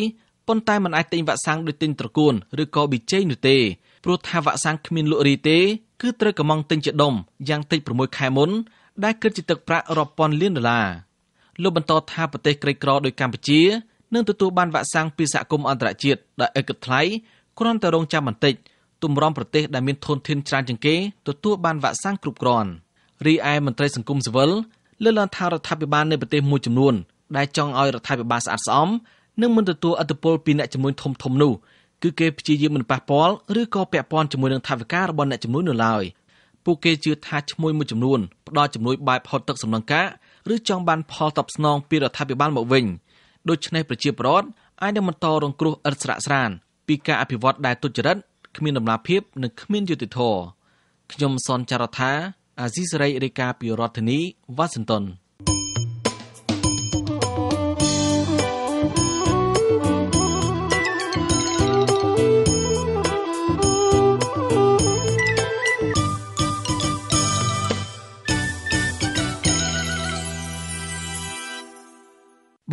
ប៉ុន្តែมันអាចទិញវ៉ាក់សាំងដោយទិញត្រកួនឬក៏ប៊ីចេងនោះទេព្រោះថាវ៉ាក់សាំងគ្មានលក់រីទេគឺត្រូវកំងទិញជាដុំយ៉ាងតិច6ខែមុនដែលគិតជាទឹកប្រាក់រាប់ពាន់លានដុល្លារលោកបន្តថាប្រទេសក្រីក្រដូចកម្ពុជានឹងទទួលបានវ៉ាក់សាំងពីសហគមន៍អន្តរជាតិដោយឥតគិតថ្លៃគ្រាន់តែរងចាំបន្តិចទម្រាំប្រទេសដែលមានធនធានច្រើនជាងគេទទួលបានវ៉ាក់សាំងគ្រប់គ្រាន់រីឯមន្ត្រីសង្គមស៊ីវិលលើកឡើងថារដ្ឋាភិបាលនៃប្រទេសមួយចំនួន ដែលចង់ឲ្យរដ្ឋាភិបាលស្អាតស្អំនឹងមិនទទួលអត្តពលពីអ្នកជំនួញធំធំនោះគឺគេព្យាយាមមិនប៉ះពាល់ឬក៏ពាក់ព័ន្ធជាមួយនឹងថាវិការរបស់អ្នកជំនួញនោះឡើយពួកគេជឿថាឈ្មួញមួយចំនួនផ្ដល់ជំនួយបែបផុតទឹកសំណងការឬចង់បានផលតបស្នងពីរដ្ឋាភិបាលមកវិញដូច្នេះប្រជាពលរដ្ឋអាចនឹងបន្តរងគ្រោះឥតស្រាកស្រានពីការអភិវឌ្ឍដែលទុច្ចរិតគ្មានដំណាភាពនិងគ្មានយុត្តិធម៌ខ្ញុំសនចាររថា អាស៊ីសេរីរាយការណ៍ពីរដ្ឋធានីវ៉ាស៊ីនតោន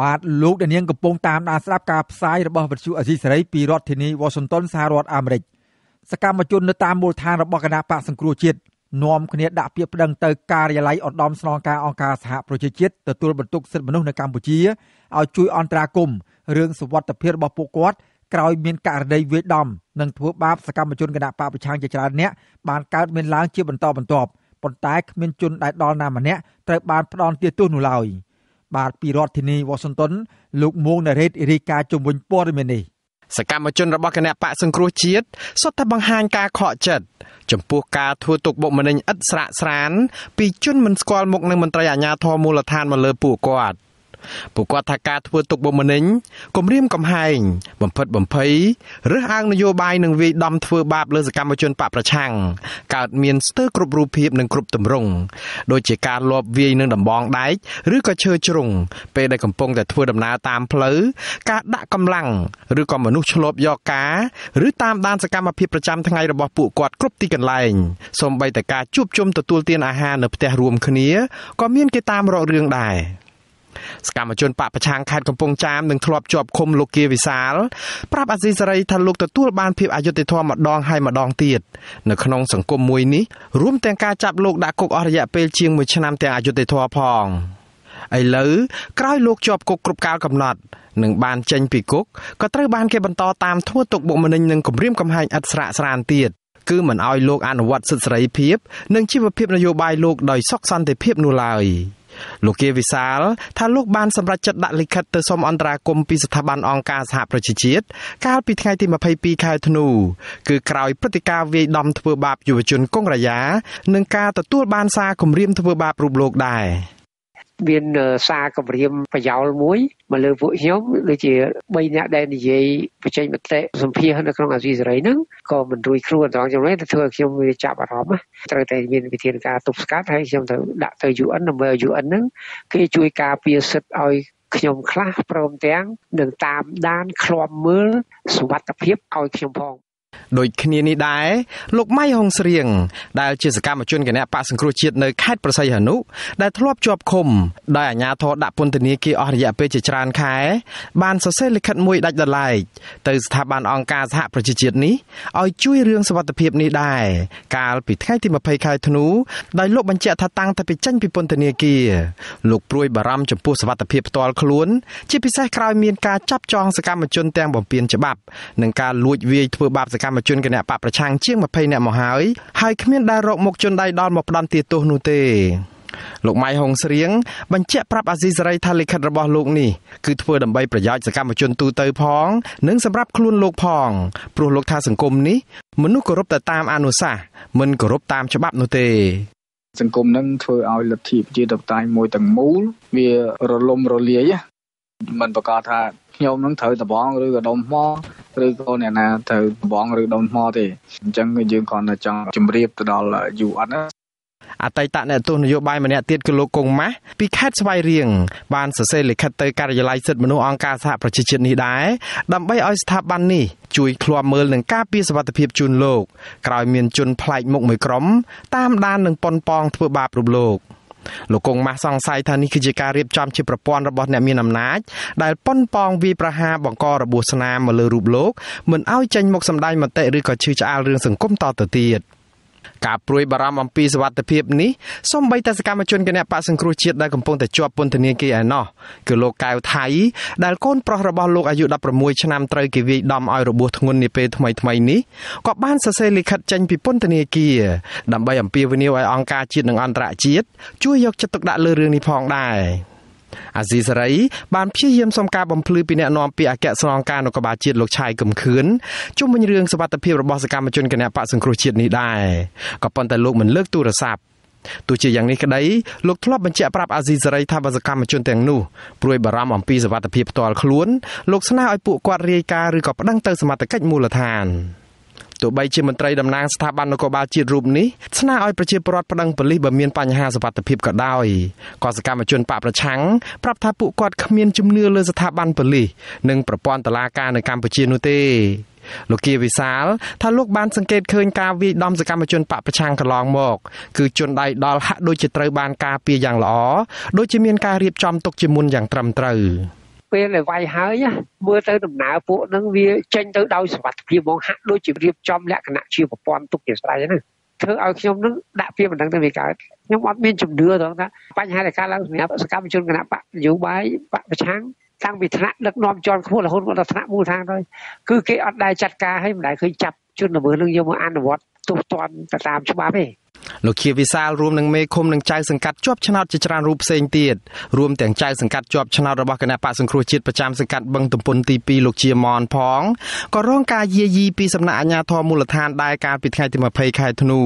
បាទលោកដានៀងកំពុងតាមដានស្ដាប់ការផ្សាយរបស់វិទ្យុអេស៊ីសេរីពីរដ្ឋធានី Washington សហរដ្ឋអាមេរិកសកម្មជននៅតាមមូលដ្ឋានរបស់គណៈបកសង្គ្រោះជាតិនាំគ្នាដាក់ពាក្យប្តឹងទៅការិយាល័យឧត្តមស្នងការអង្គការសហប្រជាជាតិទទួលបន្ទុកសិទ្ធិមនុស្សនៅកម្ពុជាឲ្យជួយអន្តរាគមន៍រឿងសុវត្ថិភាពរបស់ពួកគាត់ក្រោយមានករណីវាយដំនិងធ្វើបាបសកម្មជនគណៈបកប្រឆាំងជាច្រើនអ្នកបានកើតមានឡើងជាបន្តបន្ទាប់ប៉ុន្តែគ្មានជនដែលដល់ណាម្នាក់ត្រូវបានផ្ដន់ទារទោសនោះឡើយ។បាទពីរដ្ឋធានីវ៉ាស៊ីនតោនលោកមួងណារ៉េតរាយការណ៍ជំវិញព័ត៌មាននេះសកម្មជនរបស់គណៈបកសង្គ្រោះជាតិសុទ្ធតែបង្ហាញការខកចិត្តចំពោះការធ្វើទុកបុកម្នេញឥតស្រាកស្រានពីជនមិនស្គាល់មុខនឹងមន្ត្រីអាជ្ញាធរមូលដ្ឋានមកលើពួកគាត់។ពួកគាត់ថាការធ្វើទុកបុកម្នេញគំរាមកំហែងបំផិតបំភ័យរើសអើងនយោបាយនិងវាយដំ ធ្វើបាបលើសកម្មជនបកប្រឆាំងកើតមានស្ទើរគ្រប់រូបភាពនិងគ្រប់ទម្រង់ដូចជាការលបវាយនឹងដំបងដែកឬក៏ឈើជ្រុងពេលដែលកំពុងតែធ្វើដំណើរតាមផ្លូវការដាក់កម្លាំងឬក៏មនុស្សឆ្លប់យកការឬតាមដានសកម្មភាពប្រចាំថ្ងៃរបស់ពួកគាត់គ្រប់ទីកន្លែងសូម្បីតែការជួបជុំទទួលទានអាហារនៅផ្ទះរួមគ្នាក៏មានគេតាមរករឿងដែរសកម្មជនបកប្រឆាំងខេត្តកំពង់ចាមនឹងធ្លាប់ជាប់ឃុំលោកគាវិសាលប្រាប់អាស៊ីសេរីថាលោកទទួលបានភាពអយុត្តិធម៌ម្ដងហើយម្ដងទៀតនៅក្នុងសង្គមមួយនេះរួមទាំងការចាប់លោកដាក់គុកអស់រយៈពេលជាង1ឆ្នាំទាំងអយុត្តិធម៌ផងឥឡូវក្រោយលោកជាប់គុកគ្រប់កាលកំណត់នឹងបានចេញពីគុកក៏ត្រូវបានគេបន្តតាមធ្វើទុកបុកម្នេញនិងគំរាមកំហែងឥតស្រាកស្រានទៀតគឺមិនអោយលោកអនុវត្តសិទ្ធិសេរីភាព និងជីវភាពនយោបាយលោកដោយសុខសន្តិភាពនោះឡើយ។លោកគៀវិសាលថាលោកបានសម្រេចចិត្តដាក់លិខិតទៅសុំអន្តរាគមន៍ពីស្ថាប័នអង្គការសហប្រជាជាតិកាលពីថ្ងៃទី22ខែធ្នូគឺក្រោយព្រឹត្តិការណ៍វាយដំធ្វើបាបយុវជនកុងរាយ៉ានិងការទទួលបានសារគំរាមធ្វើបាបរូបលោកដែរ។មានសារគម្រាមប្រយោលមួយមកលើពួកខ្ញុំដូចជា3អ្នកដែលនិយាយបច្ចេកមតិសម្ភារនៅក្នុងអាស៊ីសេរីហ្នឹងក៏មិនរួចខ្លួនត្រង់ចំណុចទៅធ្វើឲ្យខ្ញុំវាចាប់អារម្មណ៍ត្រូវតែមានវិធានការទប់ស្កាត់ហើយខ្ញុំត្រូវដាក់ទៅ UN ដើម្បីឲ្យ UN ហ្នឹងគេជួយការពារសិទ្ធិឲ្យខ្ញុំខ្លះព្រមទាំងនឹងតាមដានឃ្លាំមើលសវត្ថិភាពឲ្យខ្ញុំផងដូចគ្នានេះដែរលោកម៉ៃហុងស្រៀងដែល ជាសកម្មជនគណៈបកសង្គ្រោះជាតិនៅខេត្តប្រស័យហនុដែលធ្លាប់ជាប់ឃុំដោយអាជ្ញាធរដាក់ពន្ធនាគារអស់រយៈពេលជាច្រើន ខែ បានសរសេរលិខិតមួយដាច់ដライទៅស្ថាប័នអង្គការសហប្រជាជាតិនេះឲ្យជួយរឿងសុវត្ថិភាពនេះដែរកាលពីថ្ងៃទី20ខែធ្នូដោយលោកបញ្ជាក់ថាតាំងតែពីចេញពីពន្ធនាគារលោកព្រួយបារម្ភចំពោះសុវត្ថិភាពផ្ទាល់ខ្លួនជាពិសេសក្រោយមានការចាប់ចងសកម្មជន ទាំងបំពេញច្បាប់និងការលួចវាយធ្វើបាបសកម្មជនគណៈបកប្រឆាំងជាង20នាក់មកហើយ ហើយគ្មានដែលរកមុខជនដៃដល់មកផ្ដន់ទាទោសនោះទេលោកម៉ៃហុងស្រៀងបញ្ជាក់ប្រាប់អាស៊ីសេរីថាលិខិតរបស់លោកនេះគឺធ្វើដើម្បីប្រយោជន៍សកម្មជនទូទៅ ផង និងសម្រាប់ខ្លួនលោកផងព្រោះលោកថាសង្គមនេះមនុស្សគោរពតែតាមអនុសាសន៍មិនគោរពតាមច្បាប់នោះទេ សង្គមនឹងធ្វើឲ្យលទ្ធិប្រជាធិបតេយ្យមួយទាំងមូលវារលំរលាយមិនប្រកាសថាខ្ញុំនឹងត្រូវតបងឬក៏ដុំថ្មឬក៏អ្នកណាត្រូវដបងឬដុំថ្មទេអញ្ចឹងគឺយើងគ្រាន់តែចង់ជម្រាបទៅដល់ UN ណាអតីតអ្នកទស្សនយោបាយម្នាក់ទៀតគឺលោកកុងម៉ាស់ពីខេត្តស្វាយរៀងបានសរសេរលិខិតទៅការិយាល័យសិទ្ធិមនុស្សអង្គការសហប្រជាជាតិនេះដែរដើម្បីឲ្យស្ថាប័ននេះជួយឃ្លាំមើលនឹងការពីសវត្ថិភាពជូនលោកក្រោយមានជនប្លែកមុខមួយក្រុម តាមដាននិងប៉ុនប៉ងធ្វើបាបរំលោក។លោកកុងម៉ាស់សង្ស័យថានេះគឺជាការរៀបចំជាប្រព័ន្ធរបស់អ្នកមានអំណាច ដែលប៉ុនប៉ងវាយប្រហារបង្ករបួសស្នាមមកលើរូបលោកមិនឲ្យចេញមកសម្ដែងមតិឬក៏ឈឺឆ្អាលរឿងសង្គមតទៅទៀត។ការព្រួយបារម្ភអំពីសវត្ថភាពនេះសំបីតែសកម្មជនគណបកសង្គ្រោះជាតិដែលកំពុងតែជាប់ពន្ធនាគារឯណោះគឺលោកកៅថៃដែលកូនប្រុសរបស់លោកអាយុ16ឆ្នាំត្រូវគេវាយដំឲ្យរបួសធ្ងន់នាពេលថ្មីៗនេះក៏បានសរសេរលិខិតចេញពីពន្ធនាគារដើម្បីអំពាវនាវឲ្យអង្គការជាតិនិងអន្តរជាតិជួយយកចិត្តទុកដាក់លើរឿងនេះផងដែរអាស៊ីសេរី បានព្យាយាមសុំការបំភ្លឺពីអ្នកនាំពាក្យអគ្គស្នងការនគរបាលជាតិលោកឆៃកំខឿនជុំវិញរឿងសវត្ថភាពរបស់សកម្មជនគណបកសង្គ្រោះជាតិនេះដែរក៏ប៉ុន្តែលោកមិនលើកទូរស័ព្ទទោះជាយ៉ាងនេះក្តីលោកធ្លាប់បញ្ជាក់ប្រាប់អាស៊ីសេរីថាបសកម្មជនទាំងនោះព្រួយបារម្ភអំពីសវត្ថភាពផ្ទាល់ខ្លួនលោកស្នើឲ្យពួកគាត់រាយការណ៍ឬក៏ប្តឹងទៅសមត្ថកិច្ចមូលដ្ឋាន។ទោះបីជាមន្ត្រីតំណាងស្ថាប័ននគរបាលជាតិរូបនេះស្នើឲ្យប្រជាពលរដ្ឋប្តឹងប៉ូលីសបើមានបញ្ហាសុវត្ថិភាពក៏ដោយក៏សកម្មជនបកប្រឆាំង ប្រាប់ថាពួកគាត់គ្មានជំនឿលើស្ថាប័នប៉ូលីសនិងប្រព័ន្ធតុលាការនៅកម្ពុជានោះទេលោកគៀវិសាលថាលោកបានសង្កេតឃើញការវាយដំសកម្មជនបកប្រឆាំងកន្លងមកគឺជនដៃដល់ហាក់ដូចជាត្រូវបានការពារយ៉ាងល្អដូចជាមានការរៀបចំទុកជាមុនយ៉ាងត្រឹមត្រូវ។ពេលដែលវាយហើយមើលទៅដំណើរពួកនឹងវាចេញទៅដោយសវត្ថភាពហ្មងហាក់ដូចជារៀបចំលក្ខណៈជាប្រព័ន្ធទុកជាស្រេចណាធ្វើឲ្យខ្ញុំនឹងដាក់ពាក្យមិនដឹងទៅវាកើតខ្ញុំអត់មានជំនឿទេថាបញ្ហាដែលកើតឡើងសម្រាប់សកម្មជនគណៈបកនយោបាយបកប្រឆាំងតាំងពីថ្នាក់ដឹកនាំជាន់ខ្ពស់រហូតមកដល់ថ្នាក់មូលដ្ឋានហើយគឺគេអត់ដែលចាត់ការឲ្យមិនដែលឃើញចាប់ជនល្មើសនឹងយកមកអនុវត្តទោសទណ្ឌតាមច្បាប់ទេលោកខៀវវិសាលរួមនឹងមេឃុំនិងចៅសង្កាត់ជាប់ឆ្នោតជាច្រើនរូបផ្សេងទៀតរួមទាំងចៅសង្កាត់ជាប់ឆ្នោតរបស់គណៈបកសង្គ្រោះជាតិប្រចាំសង្កាត់បឹងទំពុនទី2លោកជាមនផងក៏រងការយាយីពីសំណាក់អាជ្ញាធរមូលដ្ឋានដែរកាលពីថ្ងៃទី20ខែធ្នូ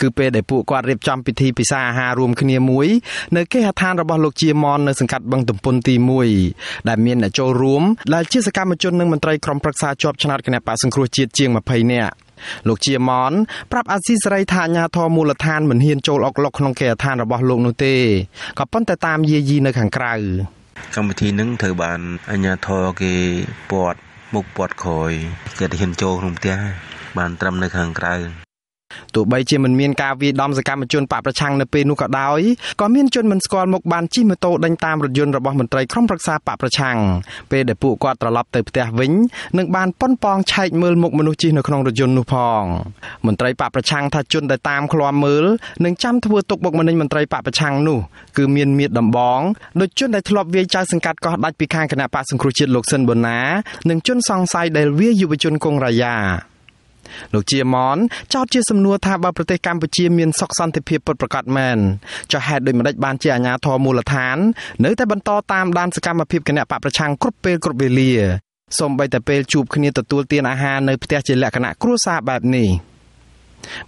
គឺពេលដែលពួកគាត់រៀបចំពិធីពិសាអាហាររួមគ្នាមួយ នៅគេហដ្ឋានរបស់លោកជាមននៅសង្កាត់បឹងទំពុនទី1ដែលមានអ្នកចូលរួមដែលជាសកម្មជននិងមន្ត្រីក្រុមប្រឹក្សាជាប់ឆ្នោតគណៈបកសង្គ្រោះជាតិជាង20នាក់លោកជាមនប្រាប់អាស៊ីសេរីថាអាញាធរមូលដ្ឋានមិនហ៊ានចូលអុកឡុកក្នុងគេដ្ឋានរបស់លោកនោះទេក៏ប៉ុន្តែតាមយាយីនៅខាងក្រៅកម្មវិធីនឹងត្រូវបានអាញាធរគេពាត់មុខពាត់ក្រោយគេទៅហ៊ានចូលក្នុងផ្ទះបានត្រឹមនៅខាងក្រៅទោះបីជាមិនមានការវាយដំសកម្មជនបកប្រឆាំងនៅពេលនោះក៏ដោយក៏មានជនមិនស្គាល់មុខបានជិះម៉ូតូដេញតាមរថយន្តរបស់មន្ត្រីក្រុមប្រឹក្សាបកប្រឆាំងពេលដែលពួកគាត់ត្រឡប់ទៅផ្ទះវិញនឹងបានប៉ុនប៉ងឆែកមើលមុខមនុស្សជិះនៅក្នុងរថយន្តនោះផងមន្ត្រីបកប្រឆាំងថាជនដែលតាមឃ្លាំមើលនឹងចាំធ្វើទុកបុកម្នេញមន្ត្រីបកប្រឆាំងនោះ គឺមានមៀតដំបងដូចជនដែលធ្លាប់វាយចៅសង្កាត់កោះដាច់ពីខាងគណៈបកសង្គ្រោះជាតិលោកស៊ិនបូណានិងជនសង្ស័យដែលវាយុវជនគង្រាយាលោកជាមនចោទជាសំណួរថាបើប្រទេសកម្ពុជាមានសុខសន្តិភាពពិតប្រាកដមែនចុះហេតុដូចម្តេចបានជាអាញាធរមូលដ្ឋាននៅតែបន្តតាមដានសកម្មភាពគណៈបកប្រឆាំងគ្រប់ពេលគ្រប់វេលាសូម្បីតែពេលជួបគ្នាទទួលទានអាហារនៅផ្ទះជាលក្ខណៈគ្រួសារបែបនេះ។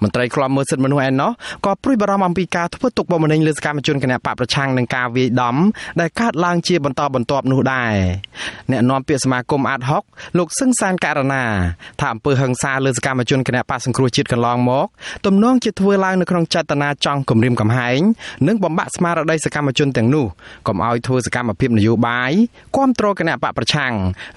មន្ត្រីខ្លំមើលសិទ្ធិមនុស្សឯណោះក៏ព្រួយបារម្ភអំពីការធ្វើទុកបុកម្នេញលើសកម្មជនគណបកប្រឆាំងនឹងការវាយដំដែលកើតឡើងជាបន្តបន្ទាប់នោះដែរអ្នកនាំពាក្យសមាគមអាតហុកលោកសឹងសានករណាថាអំពើហិង្សាលើសកម្មជនគណបកសង្គ្រោះជាតិកន្លងមកទំនងជាធ្វើឡើងនៅក្នុងចេតនាចង់គំរាមកំហែងនិងបំបាក់ស្មារតីសកម្មជនទាំងនោះកុំឲ្យធ្វើសកម្មភាពនយោបាយគាំទ្រគណបកប្រឆាំង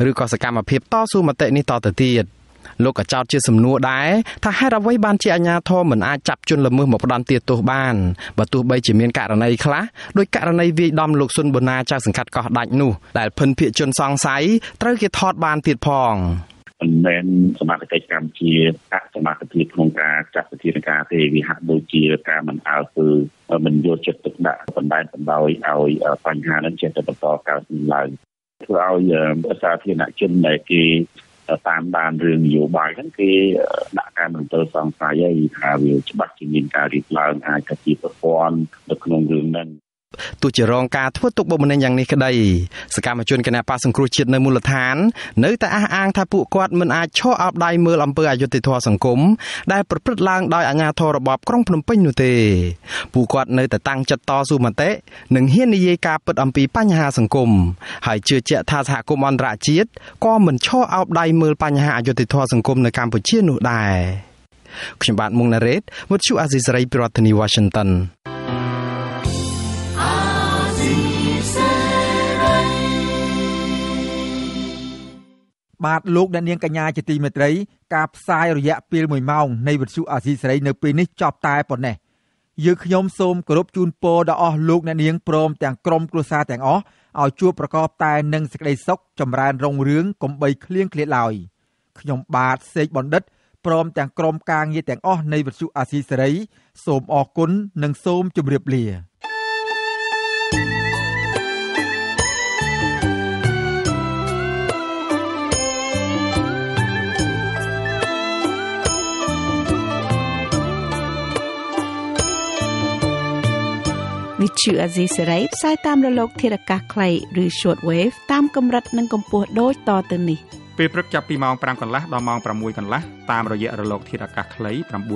ឬក៏សកម្មភាពតស៊ូមតិនេះតទៅទៀត។លោកក៏ចោទជាសំណួរដែរថាហេតុអ្វីបានជា អាជ្ញាធរមិនអាចចាប់ជនល្មើសមកផ្ដន្ទាទោសបានបើទោះបីជាមានករណីខ្លះដោយករណីវាយដំលោកស៊ុនបូណាចៅសង្កាត់កោះដាច់នោះដែលភិនភាកជនសង្ស័យត្រូវគេថតបានទៀតផងមិនមែនសមាជិកកម្ពុជាអសមត្ថភាពក្នុងការចាត់វិធានការទេវាហាក់ដូចជា ការមិនអើពើមិនយកចិត្តទុកដាក់បណ្ដែតបណ្ដោយឲ្យបញ្ហានឹងចេះតែបន្តកើតឡើងធ្វើឲ្យសាធារណជនដែលគេស្តាមដានរឿងនយោបាយហ្នឹងគេដាក់ការមន្ទិលសង្ស័យហើយថាវាច្បាស់ជាមានការរៀបឡើងអាចទៅជាប្រព័ន្ធនៅក្នុងរឿងហ្នឹងទោះជារងការធ្វើទុកបុកម្នេញយ៉ាងនេះក្តីសកម្មជនគណបកសង្គ្រោះជាតិនៅមូលដ្ឋាន នៅតែអះអាងថាពួកគាត់មិនអាចឈរអោបដៃមើលអំពើអយុត្តិធម៌សង្គមដែលប្រព្រឹត្តឡើងដោយអាជ្ញាធររបបក្រុងភ្នំពេញនោះទេពួកគាត់នៅតែតាំងចិត្តតស៊ូមតិនិងហ៊ាននិយាយការពិតអំពីបញ្ហាសង្គមហើយជឿជាក់ថាសហគមន៍អន្តរជាតិក៏មិនឈរអោបដៃមើលបញ្ហាអយុត្តិធម៌សង្គមនៅកម្ពុជានោះដែរខ្ញុំបាទមុងណារ៉េតវុទ្ធុអាស៊ីសេរីប្រធានាធិបតី Washington បាទលោកអ្នកនាងកញ្ញាជាទីមេត្រី ការផ្សាយរយៈពេល1ម៉ោងនៃវិទ្យុអាស៊ីសេរីនៅពេលនេះចប់តែប៉ុណ្ណេះយើងខ្ញុំសូមគោរពជូនពរដល់អស់លោកអ្នកនាងព្រមទាំងក្រុមគ្រួសារទាំងអស់ឲ្យជួបប្រកបតែនឹងសេចក្តីសុខចម្រើនរុងរឿងកុំបីឃ្លៀងឃ្លាតឡើយខ្ញុំបាទសេកបណ្ឌិតព្រមទាំងក្រុមការងារទាំងអស់នៃវិទ្យុអាស៊ីសេរីសូមអរគុណនិងសូមជម្រាបលា thank you វិទ្យុអាស៊ីសេរីផ្សាយតាមរលកធារកាសខ្លីឬ short wave តាមកម្រិតនិងកម្ពស់ដូចតទៅនេះពេលព្រឹកចាប់ពីម៉ោង5កន្លះដល់ម៉ោង6កន្លះតាមរយៈរលកធារកាសខ្លី9